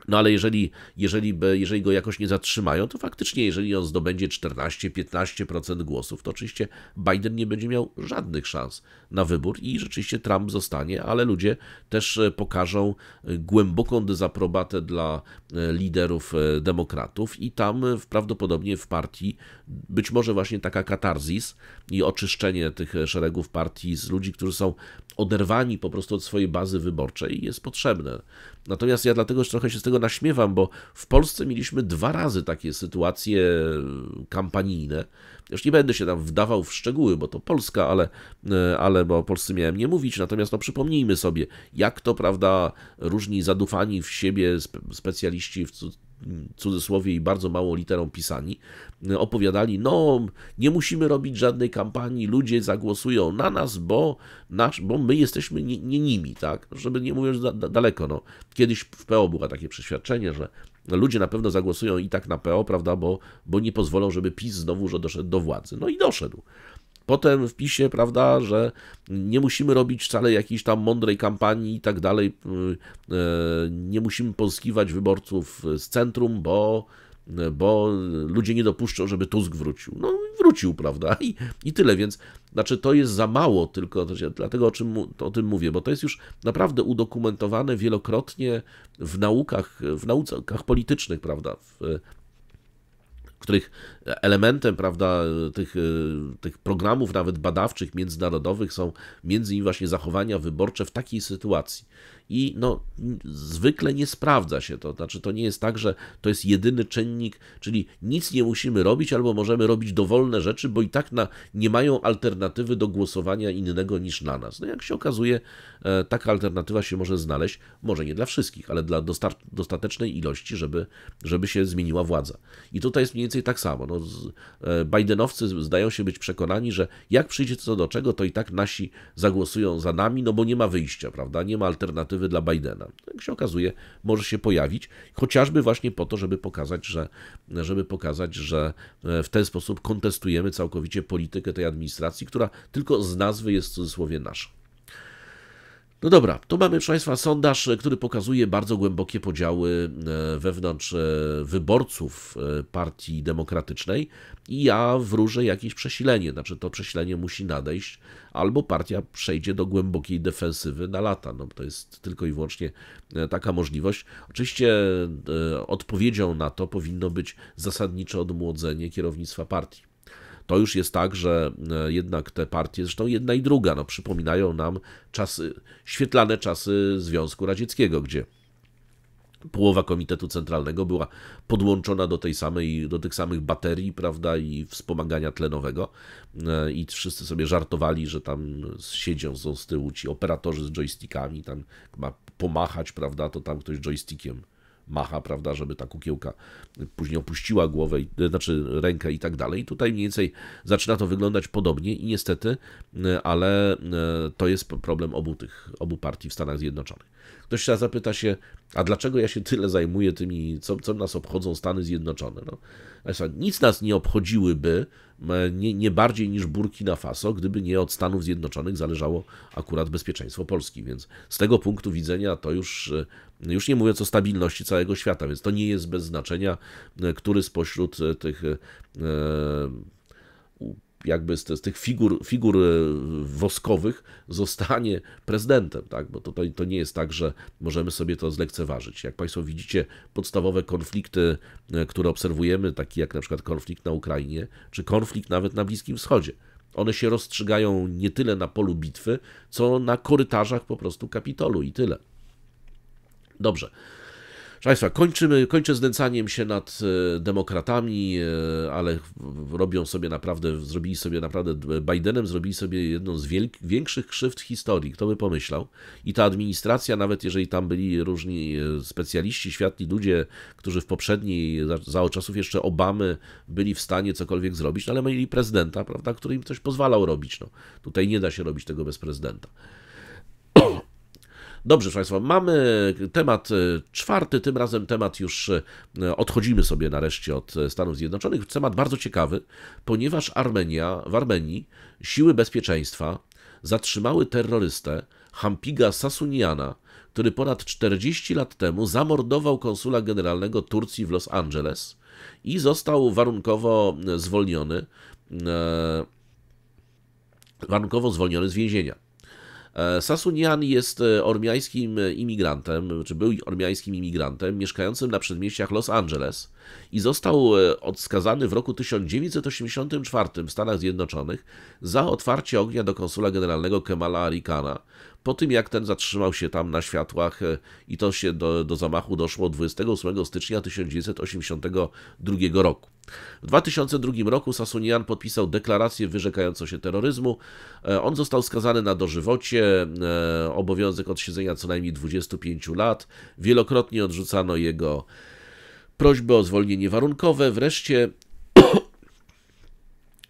No ale jeżeli, jeżeli, by, jeżeli go jakoś nie zatrzymają, to faktycznie, jeżeli on zdobędzie 14-15% głosów, to oczywiście Biden nie będzie miał żadnych szans na wybór i rzeczywiście Trump zostanie, ale ludzie też e, pokażą e, głęboką dezaprobatę dla e, liderów demokratów i tam prawdopodobnie w partii być może właśnie taka katarzis i oczyszczenie tych szeregów partii z ludzi, którzy są oderwani po prostu od swojej bazy wyborczej jest potrzebne. Natomiast ja dlatego trochę się z tego naśmiewam, bo w Polsce mieliśmy dwa razy takie sytuacje e, kampanijne. Już nie będę się tam wdawał w szczegóły, bo to Polska, ale, e, ale bo o Polsce miałem nie mówić. Natomiast no, przypomnijmy sobie, jak to, prawda, różni zadufani w siebie specjaliści w cudzysłowie i bardzo małą literą pisani, y, opowiadali, no nie musimy robić żadnej kampanii, ludzie zagłosują na nas, bo, nasz, bo my jesteśmy nie, nie nimi, tak? No, żeby nie mówiąc da, da, daleko, no. Kiedyś w PO było takie przeświadczenie, że ludzie na pewno zagłosują i tak na PO, prawda, bo, bo nie pozwolą, żeby PiS znowu doszedł do władzy. No i doszedł potem w PiSie, prawda, że nie musimy robić wcale jakiejś tam mądrej kampanii i tak dalej, y, y, nie musimy pozyskiwać wyborców z centrum, bo y, bo ludzie nie dopuszczą, żeby Tusk wrócił. No wrócił, prawda? I, i tyle, więc znaczy to jest za mało tylko, dlatego o, czym, o tym mówię, bo to jest już naprawdę udokumentowane wielokrotnie w naukach, w naukach politycznych, prawda? W których elementem prawda, tych, e, tych programów nawet badawczych, międzynarodowych są między innymi właśnie zachowania wyborcze w takiej sytuacji i no, zwykle nie sprawdza się to. Znaczy, to nie jest tak, że to jest jedyny czynnik, czyli nic nie musimy robić, albo możemy robić dowolne rzeczy, bo i tak na, nie mają alternatywy do głosowania innego niż na nas. No jak się okazuje, e, taka alternatywa się może znaleźć, może nie dla wszystkich, ale dla dostatecznej ilości, żeby, żeby się zmieniła władza. I tutaj jest mniej więcej tak samo. No, e, Bidenowcy zdają się być przekonani, że jak przyjdzie co do czego, to i tak nasi zagłosują za nami, no bo nie ma wyjścia, prawda? Nie ma alternatywy dla Bidena. Jak się okazuje, może się pojawić, chociażby właśnie po to, żeby pokazać, że, żeby pokazać, że e, w ten sposób kontestujemy całkowicie politykę tej administracji, która tylko z nazwy jest w cudzysłowie nasza. No dobra, tu mamy, proszę Państwa, sondaż, który pokazuje bardzo głębokie podziały e, wewnątrz e, wyborców e, Partii Demokratycznej i ja wróżę jakieś przesilenie. Znaczy, to przesilenie musi nadejść, albo partia przejdzie do głębokiej defensywy na lata. No, to jest tylko i wyłącznie taka możliwość. Oczywiście odpowiedzią na to powinno być zasadnicze odmłodzenie kierownictwa partii to już jest tak, że e, jednak te partie, zresztą jedna i druga, no, przypominają nam czasy, świetlane czasy Związku Radzieckiego, gdzie połowa Komitetu Centralnego była podłączona do tej samej, do tych samych baterii, prawda, i wspomagania tlenowego e, i wszyscy sobie żartowali, że tam siedzą, z tyłu ci operatorzy z joystickami, tam ma pomachać, prawda, to tam ktoś joystickiem macha, prawda, żeby ta kukiełka później opuściła głowę, znaczy rękę i tak dalej. Tutaj mniej więcej zaczyna to wyglądać podobnie i niestety, e, ale e, to jest problem obu tych, obu partii w Stanach Zjednoczonych. Ktoś się zapyta się, a dlaczego ja się tyle zajmuję tymi, co, co nas obchodzą Stany Zjednoczone? No, nic nas nie obchodziłyby, e, nie, nie bardziej niż Burkina Faso, gdyby nie od Stanów Zjednoczonych zależało akurat bezpieczeństwo Polski. Więc z tego punktu widzenia to już, e, już nie mówiąc o stabilności całego świata, więc to nie jest bez znaczenia, e, który spośród tych jakby z, z tych figur, figur e, woskowych zostanie prezydentem, tak? bo to, to, to nie jest tak, że możemy sobie to zlekceważyć. Jak Państwo widzicie, podstawowe konflikty, e, które obserwujemy, takie jak na przykład konflikt na Ukrainie, czy konflikt nawet na Bliskim Wschodzie, one się rozstrzygają nie tyle na polu bitwy, co na korytarzach po prostu kapitolu i tyle. Dobrze. Proszę Państwa, kończymy, kończę znęcaniem się nad e, demokratami, e, ale robią sobie naprawdę, zrobili sobie naprawdę, Bidenem zrobili sobie jedną z większych krzywd w historii, kto by pomyślał. I ta administracja, nawet jeżeli tam byli różni e, specjaliści, światli ludzie, którzy w poprzedniej, za, za czasów jeszcze Obamy byli w stanie cokolwiek zrobić, no ale mieli prezydenta, prawda, który im coś pozwalał robić. No, tutaj nie da się robić tego bez prezydenta. Dobrze, proszę Państwa, mamy temat e, czwarty, tym razem temat już e, odchodzimy sobie nareszcie od e, Stanów Zjednoczonych. Temat bardzo ciekawy, ponieważ Armenia, w Armenii siły bezpieczeństwa zatrzymały terrorystę Hampiga Sasuniana, który ponad 40 lat temu zamordował konsula generalnego Turcji w Los Angeles i został warunkowo zwolniony, warunkowo zwolniony z więzienia. E, Sasunian jest e, ormiańskim e, imigrantem, czy był ormiańskim imigrantem, mieszkającym na przedmieściach Los Angeles i został odskazany w roku 1984 w Stanach Zjednoczonych za otwarcie ognia do konsula generalnego Kemala Arikana, po tym jak ten zatrzymał się tam na światłach i to się do, do zamachu doszło 28 stycznia 1982 roku. W 2002 roku Sasunian podpisał deklarację wyrzekającą się terroryzmu. E, on został skazany na dożywocie, e, obowiązek odsiedzenia co najmniej 25 lat. Wielokrotnie odrzucano jego prośby o zwolnienie warunkowe. Wreszcie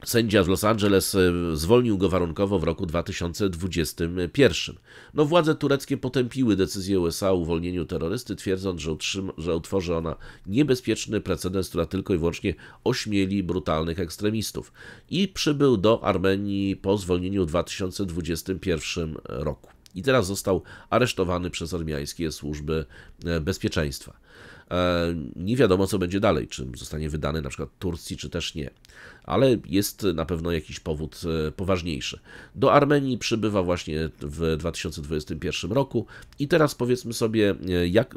Sędzia z Los Angeles y, zwolnił go warunkowo w roku 2021. No, władze tureckie potępiły decyzję USA o uwolnieniu terrorysty, twierdząc, że, utrzyma, że utworzy ona niebezpieczny precedens, który tylko i wyłącznie ośmieli brutalnych ekstremistów. I przybył do Armenii po zwolnieniu w 2021 roku. I teraz został aresztowany przez armiańskie służby e, bezpieczeństwa. E, nie wiadomo, co będzie dalej, czy zostanie wydany na przykład Turcji, czy też nie. Ale jest na pewno jakiś powód e, poważniejszy. Do Armenii przybywa właśnie w 2021 roku i teraz powiedzmy sobie, e, jak...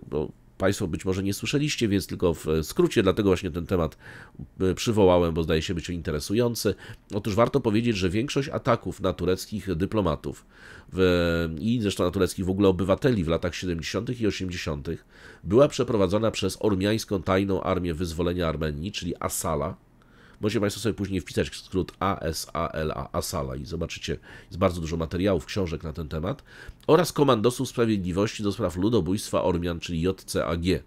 Państwo być może nie słyszeliście, więc tylko w e, skrócie, dlatego właśnie ten temat e, przywołałem, bo zdaje się być interesujący. Otóż warto powiedzieć, że większość ataków na tureckich dyplomatów w, i zresztą na tureckich w ogóle obywateli w latach 70. i 80. była przeprowadzona przez ormiańską tajną armię wyzwolenia Armenii, czyli Asala, Możecie Państwo sobie później wpisać skrót ASALA, ASALA i zobaczycie, jest bardzo dużo materiałów, książek na ten temat. Oraz Komandosów Sprawiedliwości do spraw ludobójstwa Ormian, czyli JCAG.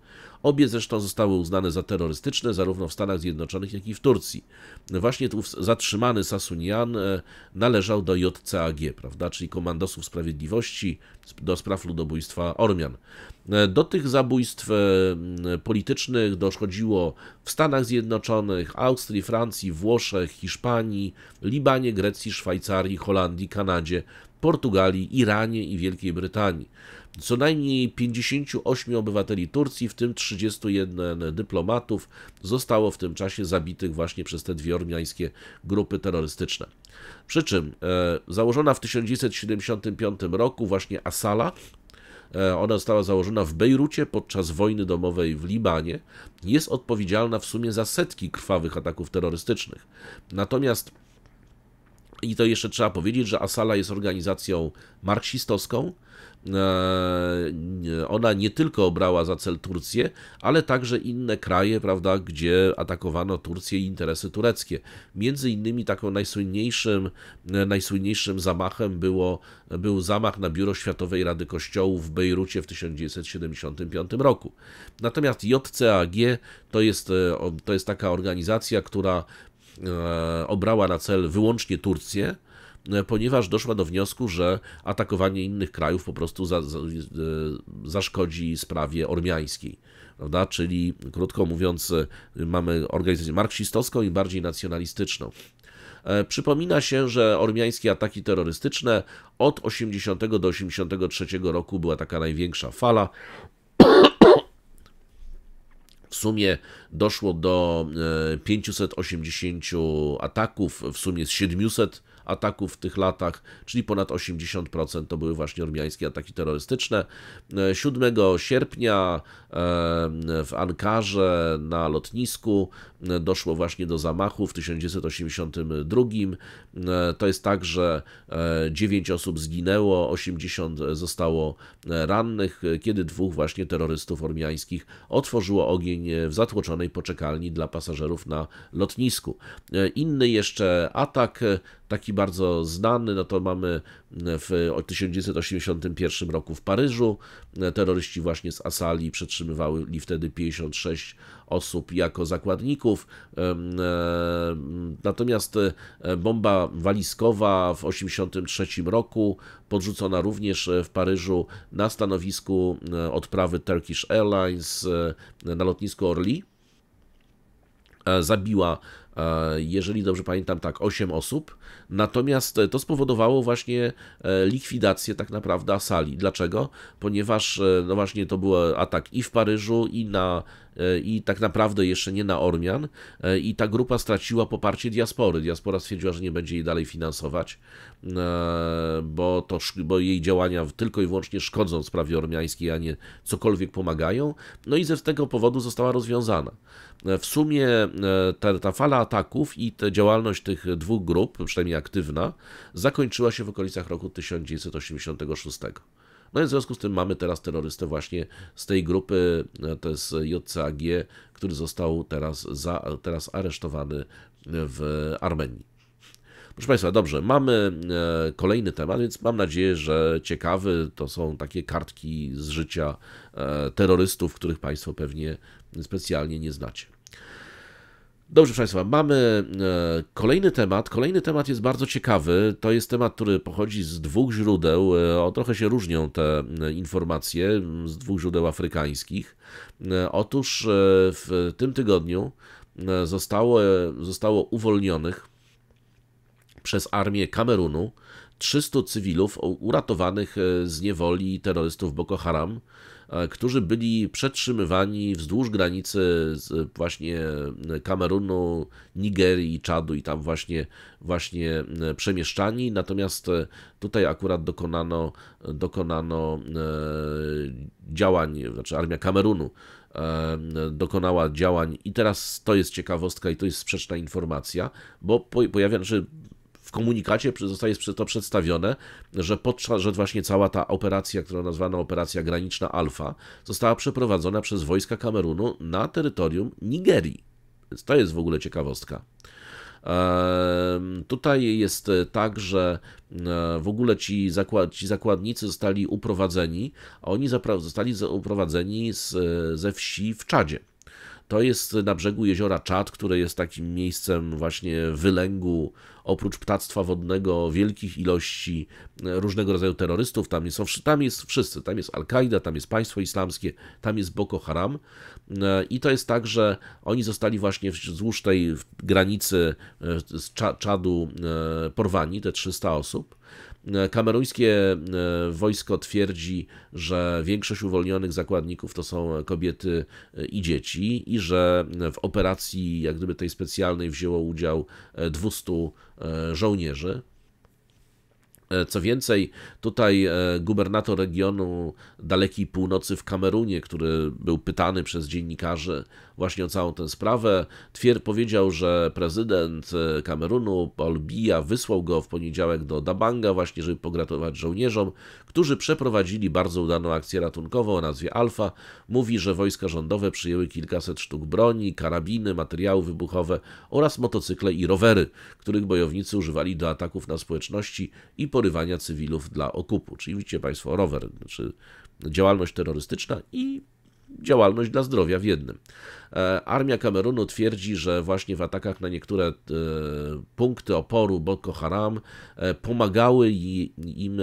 Obie zresztą zostały uznane za terrorystyczne zarówno w Stanach Zjednoczonych, jak i w Turcji. Właśnie tu zatrzymany Sasunian e, należał do JCAG, prawda, czyli Komandosów Sprawiedliwości do spraw ludobójstwa Ormian. E, do tych zabójstw e, politycznych doszkodziło w Stanach Zjednoczonych, Austrii, Francji, Włoszech, Hiszpanii, Libanie, Grecji, Szwajcarii, Holandii, Kanadzie, Portugalii, Iranie i Wielkiej Brytanii. Co najmniej 58 obywateli Turcji, w tym 31 dyplomatów, zostało w tym czasie zabitych właśnie przez te dwie ormiańskie grupy terrorystyczne. Przy czym e, założona w 1975 roku właśnie Asala, e, ona została założona w Bejrucie podczas wojny domowej w Libanie, jest odpowiedzialna w sumie za setki krwawych ataków terrorystycznych. Natomiast i to jeszcze trzeba powiedzieć, że Asala jest organizacją marksistowską. E, e, ona nie tylko obrała za cel Turcję, ale także inne kraje, prawda, gdzie atakowano Turcję i interesy tureckie. Między innymi taką najsłynniejszym, e, najsłynniejszym zamachem było, był zamach na Biuro Światowej Rady Kościołów w Bejrucie w 1975 roku. Natomiast JCAG to jest, to jest taka organizacja, która E, obrała na cel wyłącznie Turcję, e, ponieważ doszła do wniosku, że atakowanie innych krajów po prostu za, za, e, zaszkodzi sprawie ormiańskiej. Prawda? Czyli, krótko mówiąc, mamy organizację marksistowską i bardziej nacjonalistyczną. Przypomina się, że ormiańskie ataki terrorystyczne od 80 do 83 roku była taka największa fala. W sumie doszło do 580 e, ataków, w sumie z 700 ataków w tych latach, czyli ponad 80% to były właśnie ormiańskie ataki terrorystyczne. 7 e, sierpnia e, w Ankarze na lotnisku doszło właśnie do zamachu w 1982. E, to jest tak, że 9 e, osób zginęło, 80 zostało e, rannych, kiedy dwóch właśnie terrorystów ormiańskich otworzyło ogień w zatłoczonej poczekalni dla pasażerów na lotnisku. Inny jeszcze atak, taki bardzo znany, no to mamy w 1981 roku w Paryżu. Terroryści właśnie z Asali przetrzymywali wtedy 56 osób jako zakładników E, natomiast e, bomba walizkowa w 1983 roku podrzucona również w Paryżu na stanowisku e, odprawy Turkish Airlines na lotnisku Orly zabiła E, jeżeli dobrze pamiętam, tak, 8 osób. Natomiast e, to spowodowało właśnie e, likwidację tak naprawdę sali. Dlaczego? Ponieważ no właśnie to był atak i w Paryżu, i na i tak naprawdę jeszcze nie na Ormian i ta grupa straciła poparcie diaspory. Diaspora stwierdziła, że nie będzie jej dalej finansować, bo, to, bo jej działania tylko i wyłącznie szkodzą sprawie ormiańskiej, a nie cokolwiek pomagają. No i ze tego powodu została rozwiązana. E, w sumie e, ta, ta fala ataków i działalność tych dwóch grup, przynajmniej aktywna, zakończyła się w okolicach roku 1986. No i w związku z tym mamy teraz terrorystę właśnie z tej grupy, e, to jest JCAG, który został teraz, za, teraz aresztowany w Armenii. Proszę Państwa, dobrze, mamy kolejny temat, więc mam nadzieję, że ciekawy to są takie kartki z życia terrorystów, których Państwo pewnie specjalnie nie znacie. Dobrze, proszę Państwa, mamy e, kolejny temat. Kolejny temat jest bardzo ciekawy. To jest temat, który pochodzi z dwóch źródeł. E, o, trochę się różnią te e, informacje z dwóch źródeł afrykańskich. Otóż w tym tygodniu zostało, zostało uwolnionych przez armię Kamerunu 300 cywilów uratowanych z niewoli terrorystów Boko Haram E, którzy byli przetrzymywani wzdłuż granicy z właśnie Kamerunu, Nigerii, Czadu i tam właśnie, właśnie e, przemieszczani. Natomiast e, tutaj akurat dokonano, dokonano działań, znaczy armia Kamerunu dokonała działań i teraz to jest ciekawostka i to jest sprzeczna informacja, bo pojawia, znaczy w komunikacie zostaje to przedstawione, że, podczas, że właśnie cała ta operacja, którą nazwano Operacja Graniczna Alfa, została przeprowadzona przez wojska Kamerunu na terytorium Nigerii. Więc to jest w ogóle ciekawostka. Tutaj jest e, tak, że e, w ogóle ci, zakład, ci zakładnicy zostali uprowadzeni, a oni zostali uprowadzeni z, e, ze wsi w Czadzie. To jest na brzegu jeziora Czad, które jest takim miejscem właśnie wylęgu oprócz ptactwa wodnego wielkich ilości e, różnego rodzaju terrorystów. Tam, są, tam jest wszyscy, tam jest Al-Kaida, tam jest państwo islamskie, tam jest Boko Haram. E, I to jest tak, że oni zostali właśnie wzdłuż tej granicy e, z Czadu porwani, te 300 osób. E, kameruńskie e, wojsko twierdzi, że większość uwolnionych zakładników to są kobiety e, i dzieci i że w operacji jak gdyby tej specjalnej wzięło udział 200 żołnierzy. Co więcej, tutaj gubernator regionu Dalekiej Północy w Kamerunie, który był pytany przez dziennikarzy, właśnie o całą tę sprawę. Twier powiedział, że prezydent e, Kamerunu, Paul Bia, wysłał go w poniedziałek do Dabanga właśnie, żeby pogratulować żołnierzom, którzy przeprowadzili bardzo udaną akcję ratunkową o nazwie Alfa. Mówi, że wojska rządowe przyjęły kilkaset sztuk broni, karabiny, materiały wybuchowe oraz motocykle i rowery, których bojownicy używali do ataków na społeczności i porywania cywilów dla okupu. Czyli widzicie Państwo, rower, czy działalność terrorystyczna i działalność dla zdrowia w jednym. E, Armia Kamerunu twierdzi, że właśnie w atakach na niektóre e, punkty oporu Boko Haram e, pomagały im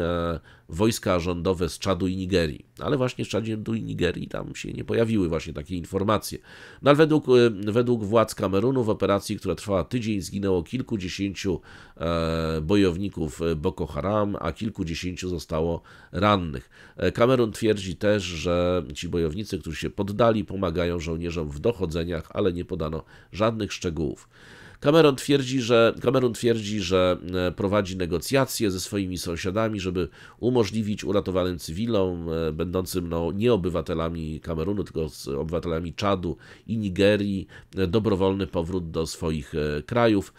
wojska rządowe z Czadu i Nigerii. Ale właśnie z Czadu i Nigerii tam się nie pojawiły właśnie takie informacje. No ale według, według władz Kamerunu w operacji, która trwała tydzień, zginęło kilkudziesięciu bojowników Boko Haram, a kilkudziesięciu zostało rannych. Kamerun twierdzi też, że ci bojownicy, którzy się poddali, pomagają żołnierzom w dochodzeniu ale nie podano żadnych szczegółów. Cameron twierdzi, że, Cameron twierdzi, że e, prowadzi negocjacje ze swoimi sąsiadami, żeby umożliwić uratowanym cywilom, e, będącym no, nie obywatelami Kamerunu, tylko z obywatelami Czadu i Nigerii, e, dobrowolny powrót do swoich krajów.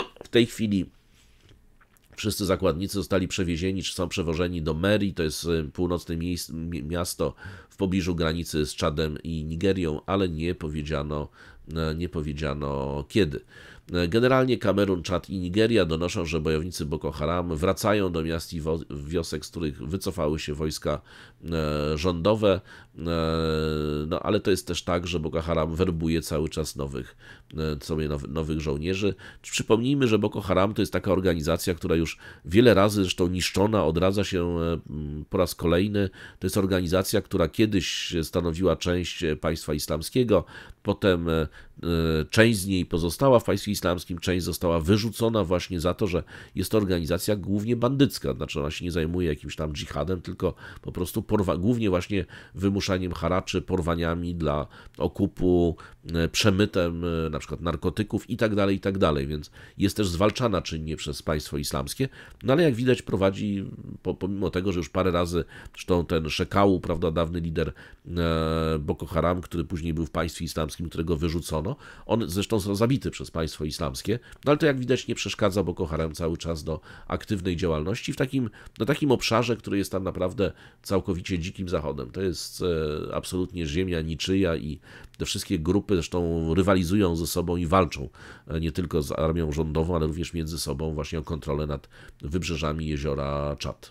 w tej chwili Wszyscy zakładnicy zostali przewiezieni czy są przewożeni do Meri, to jest y, północne miasto w pobliżu granicy z Czadem i Nigerią, ale nie powiedziano, e, nie powiedziano kiedy. E, generalnie Kamerun, Czad i Nigeria donoszą, że bojownicy Boko Haram wracają do miast i wiosek, z których wycofały się wojska e, rządowe. E, no ale to jest też tak, że Boko Haram werbuje cały czas nowych, sobie e, nowy, nowych żołnierzy. Przypomnijmy, że Boko Haram to jest taka organizacja, która już wiele razy zresztą niszczona, odradza się e, po raz kolejny. To jest organizacja, która kiedyś stanowiła część państwa islamskiego, potem część z niej pozostała w państwie islamskim, część została wyrzucona właśnie za to, że jest to organizacja głównie bandycka, znaczy ona się nie zajmuje jakimś tam dżihadem, tylko po prostu porwa, głównie właśnie wymusza wymuszaniem haraczy, porwaniami dla okupu, E, przemytem e, na przykład narkotyków i tak dalej, i tak dalej, więc jest też zwalczana czynnie przez państwo islamskie, no ale jak widać prowadzi, pomimo tego, że już parę razy, zresztą ten Szekału, prawda, dawny lider e, Boko Haram, który później był w państwie islamskim, którego wyrzucono, on zresztą został zabity przez państwo islamskie, no ale to jak widać nie przeszkadza Boko Haram cały czas do aktywnej działalności w takim, na takim obszarze, który jest tam naprawdę całkowicie dzikim zachodem. To jest absolutnie ziemia niczyja i te wszystkie grupy zresztą rywalizują ze sobą i walczą e, nie tylko z armią rządową, ale również między sobą właśnie o kontrolę nad wybrzeżami jeziora Czad.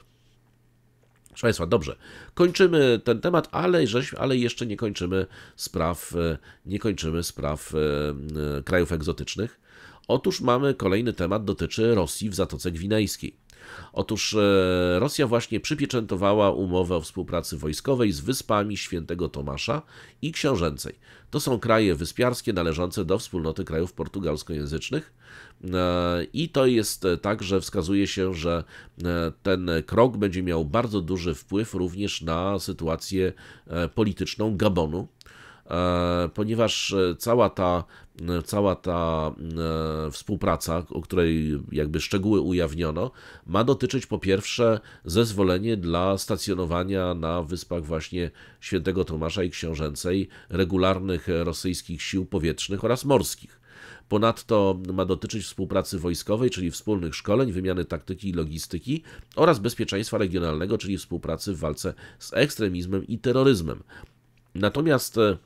Proszę Państwa, dobrze, kończymy ten temat, ale, żeśmy, ale jeszcze nie kończymy spraw, e, nie kończymy spraw e, krajów egzotycznych. Otóż mamy kolejny temat, dotyczy Rosji w Zatoce Gwinejskiej. Otóż e, Rosja właśnie przypieczętowała umowę o współpracy wojskowej z Wyspami Świętego Tomasza i Książęcej. To są kraje wyspiarskie należące do wspólnoty krajów portugalskojęzycznych. E, I to jest e, tak, że wskazuje się, że ten krok będzie miał bardzo duży wpływ również na sytuację polityczną Gabonu ponieważ cała ta E, cała ta e, współpraca, o której jakby szczegóły ujawniono, ma dotyczyć po pierwsze zezwolenie dla stacjonowania na wyspach właśnie Świętego Tomasza i Książęcej regularnych rosyjskich sił powietrznych oraz morskich. Ponadto ma dotyczyć współpracy wojskowej, czyli wspólnych szkoleń, wymiany taktyki i logistyki oraz bezpieczeństwa regionalnego, czyli współpracy w walce z ekstremizmem i terroryzmem. Natomiast e,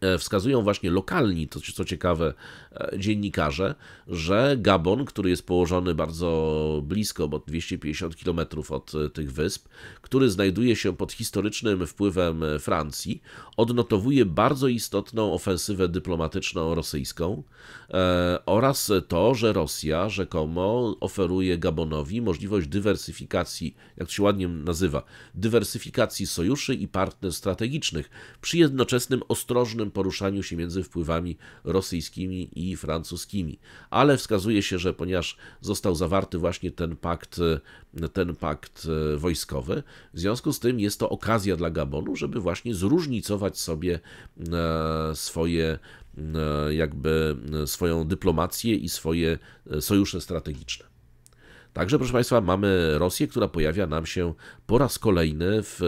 E, wskazują właśnie lokalni, to co ciekawe, e, dziennikarze, że Gabon, który jest położony bardzo blisko, bo 250 km od e, tych wysp, który znajduje się pod historycznym wpływem Francji, odnotowuje bardzo istotną ofensywę dyplomatyczną rosyjską oraz to, że Rosja rzekomo oferuje Gabonowi możliwość dywersyfikacji, jak to się ładnie nazywa, dywersyfikacji sojuszy i partnerstw strategicznych przy jednoczesnym ostrożnym poruszaniu się między wpływami rosyjskimi i francuskimi. Ale wskazuje się, że ponieważ został zawarty właśnie ten pakt, ten pakt e, wojskowy, w związku z tym jest to okazja dla Gabonu, żeby właśnie zróżnicować sobie e, swoje e, jakby swoją dyplomację i swoje sojusze strategiczne. Także, proszę Państwa, mamy Rosję, która pojawia nam się po raz kolejny w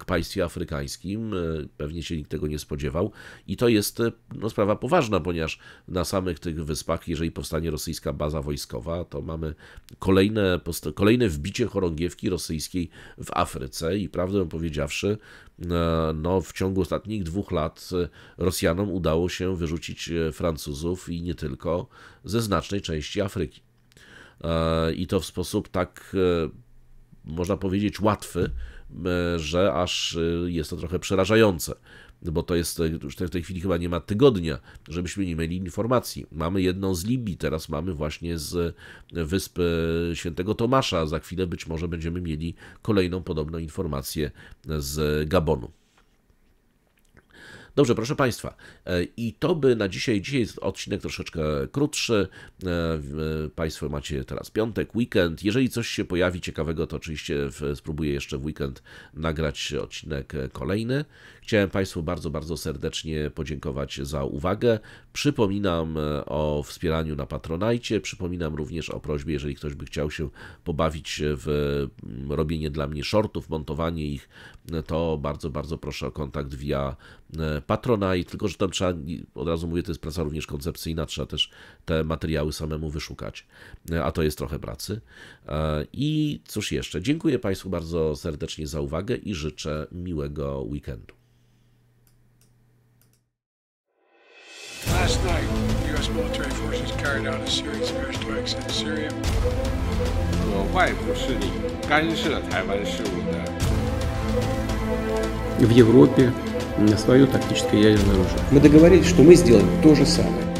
e, państwie afrykańskim. E, pewnie się nikt tego nie spodziewał. I to jest e, no, sprawa poważna, ponieważ na samych tych wyspach, jeżeli powstanie rosyjska baza wojskowa, to mamy kolejne, kolejne wbicie chorągiewki rosyjskiej w Afryce. I prawdę powiedziawszy, no, w ciągu ostatnich dwóch lat Rosjanom udało się wyrzucić Francuzów i nie tylko ze znacznej części Afryki. E, i to w sposób tak, e, można powiedzieć, łatwy, e, że aż jest to trochę przerażające bo to jest, już w tej chwili chyba nie ma tygodnia, żebyśmy nie mieli informacji. Mamy jedną z Libii, teraz mamy właśnie z wyspy Świętego Tomasza, za chwilę być może będziemy mieli kolejną podobną informację z Gabonu. Dobrze, proszę Państwa, e, i to by na dzisiaj. Dzisiaj jest odcinek troszeczkę krótszy. E, e, państwo macie teraz piątek, weekend. Jeżeli coś się pojawi ciekawego, to oczywiście spróbuję jeszcze w weekend nagrać odcinek kolejny. Chciałem Państwu bardzo, bardzo serdecznie podziękować za uwagę. Przypominam e, o wspieraniu na Patronajcie, przypominam również o prośbie, jeżeli ktoś by chciał się pobawić w robienie dla mnie shortów, montowanie ich, e, to bardzo, bardzo proszę o kontakt via e, Patronite, tylko że tam trzeba, od razu mówię, to jest praca również koncepcyjna, trzeba też te materiały samemu wyszukać, a to jest trochę pracy. I cóż jeszcze, dziękuję Państwu bardzo serdecznie za uwagę i życzę miłego weekendu. Last night, U.S. military forces carried out a series of airstrikes in Syria. 外部势力干涉了台湾事务的。В Европе свое тактическое ядерное оружие. Мы договорились, что мы сделаем то же самое.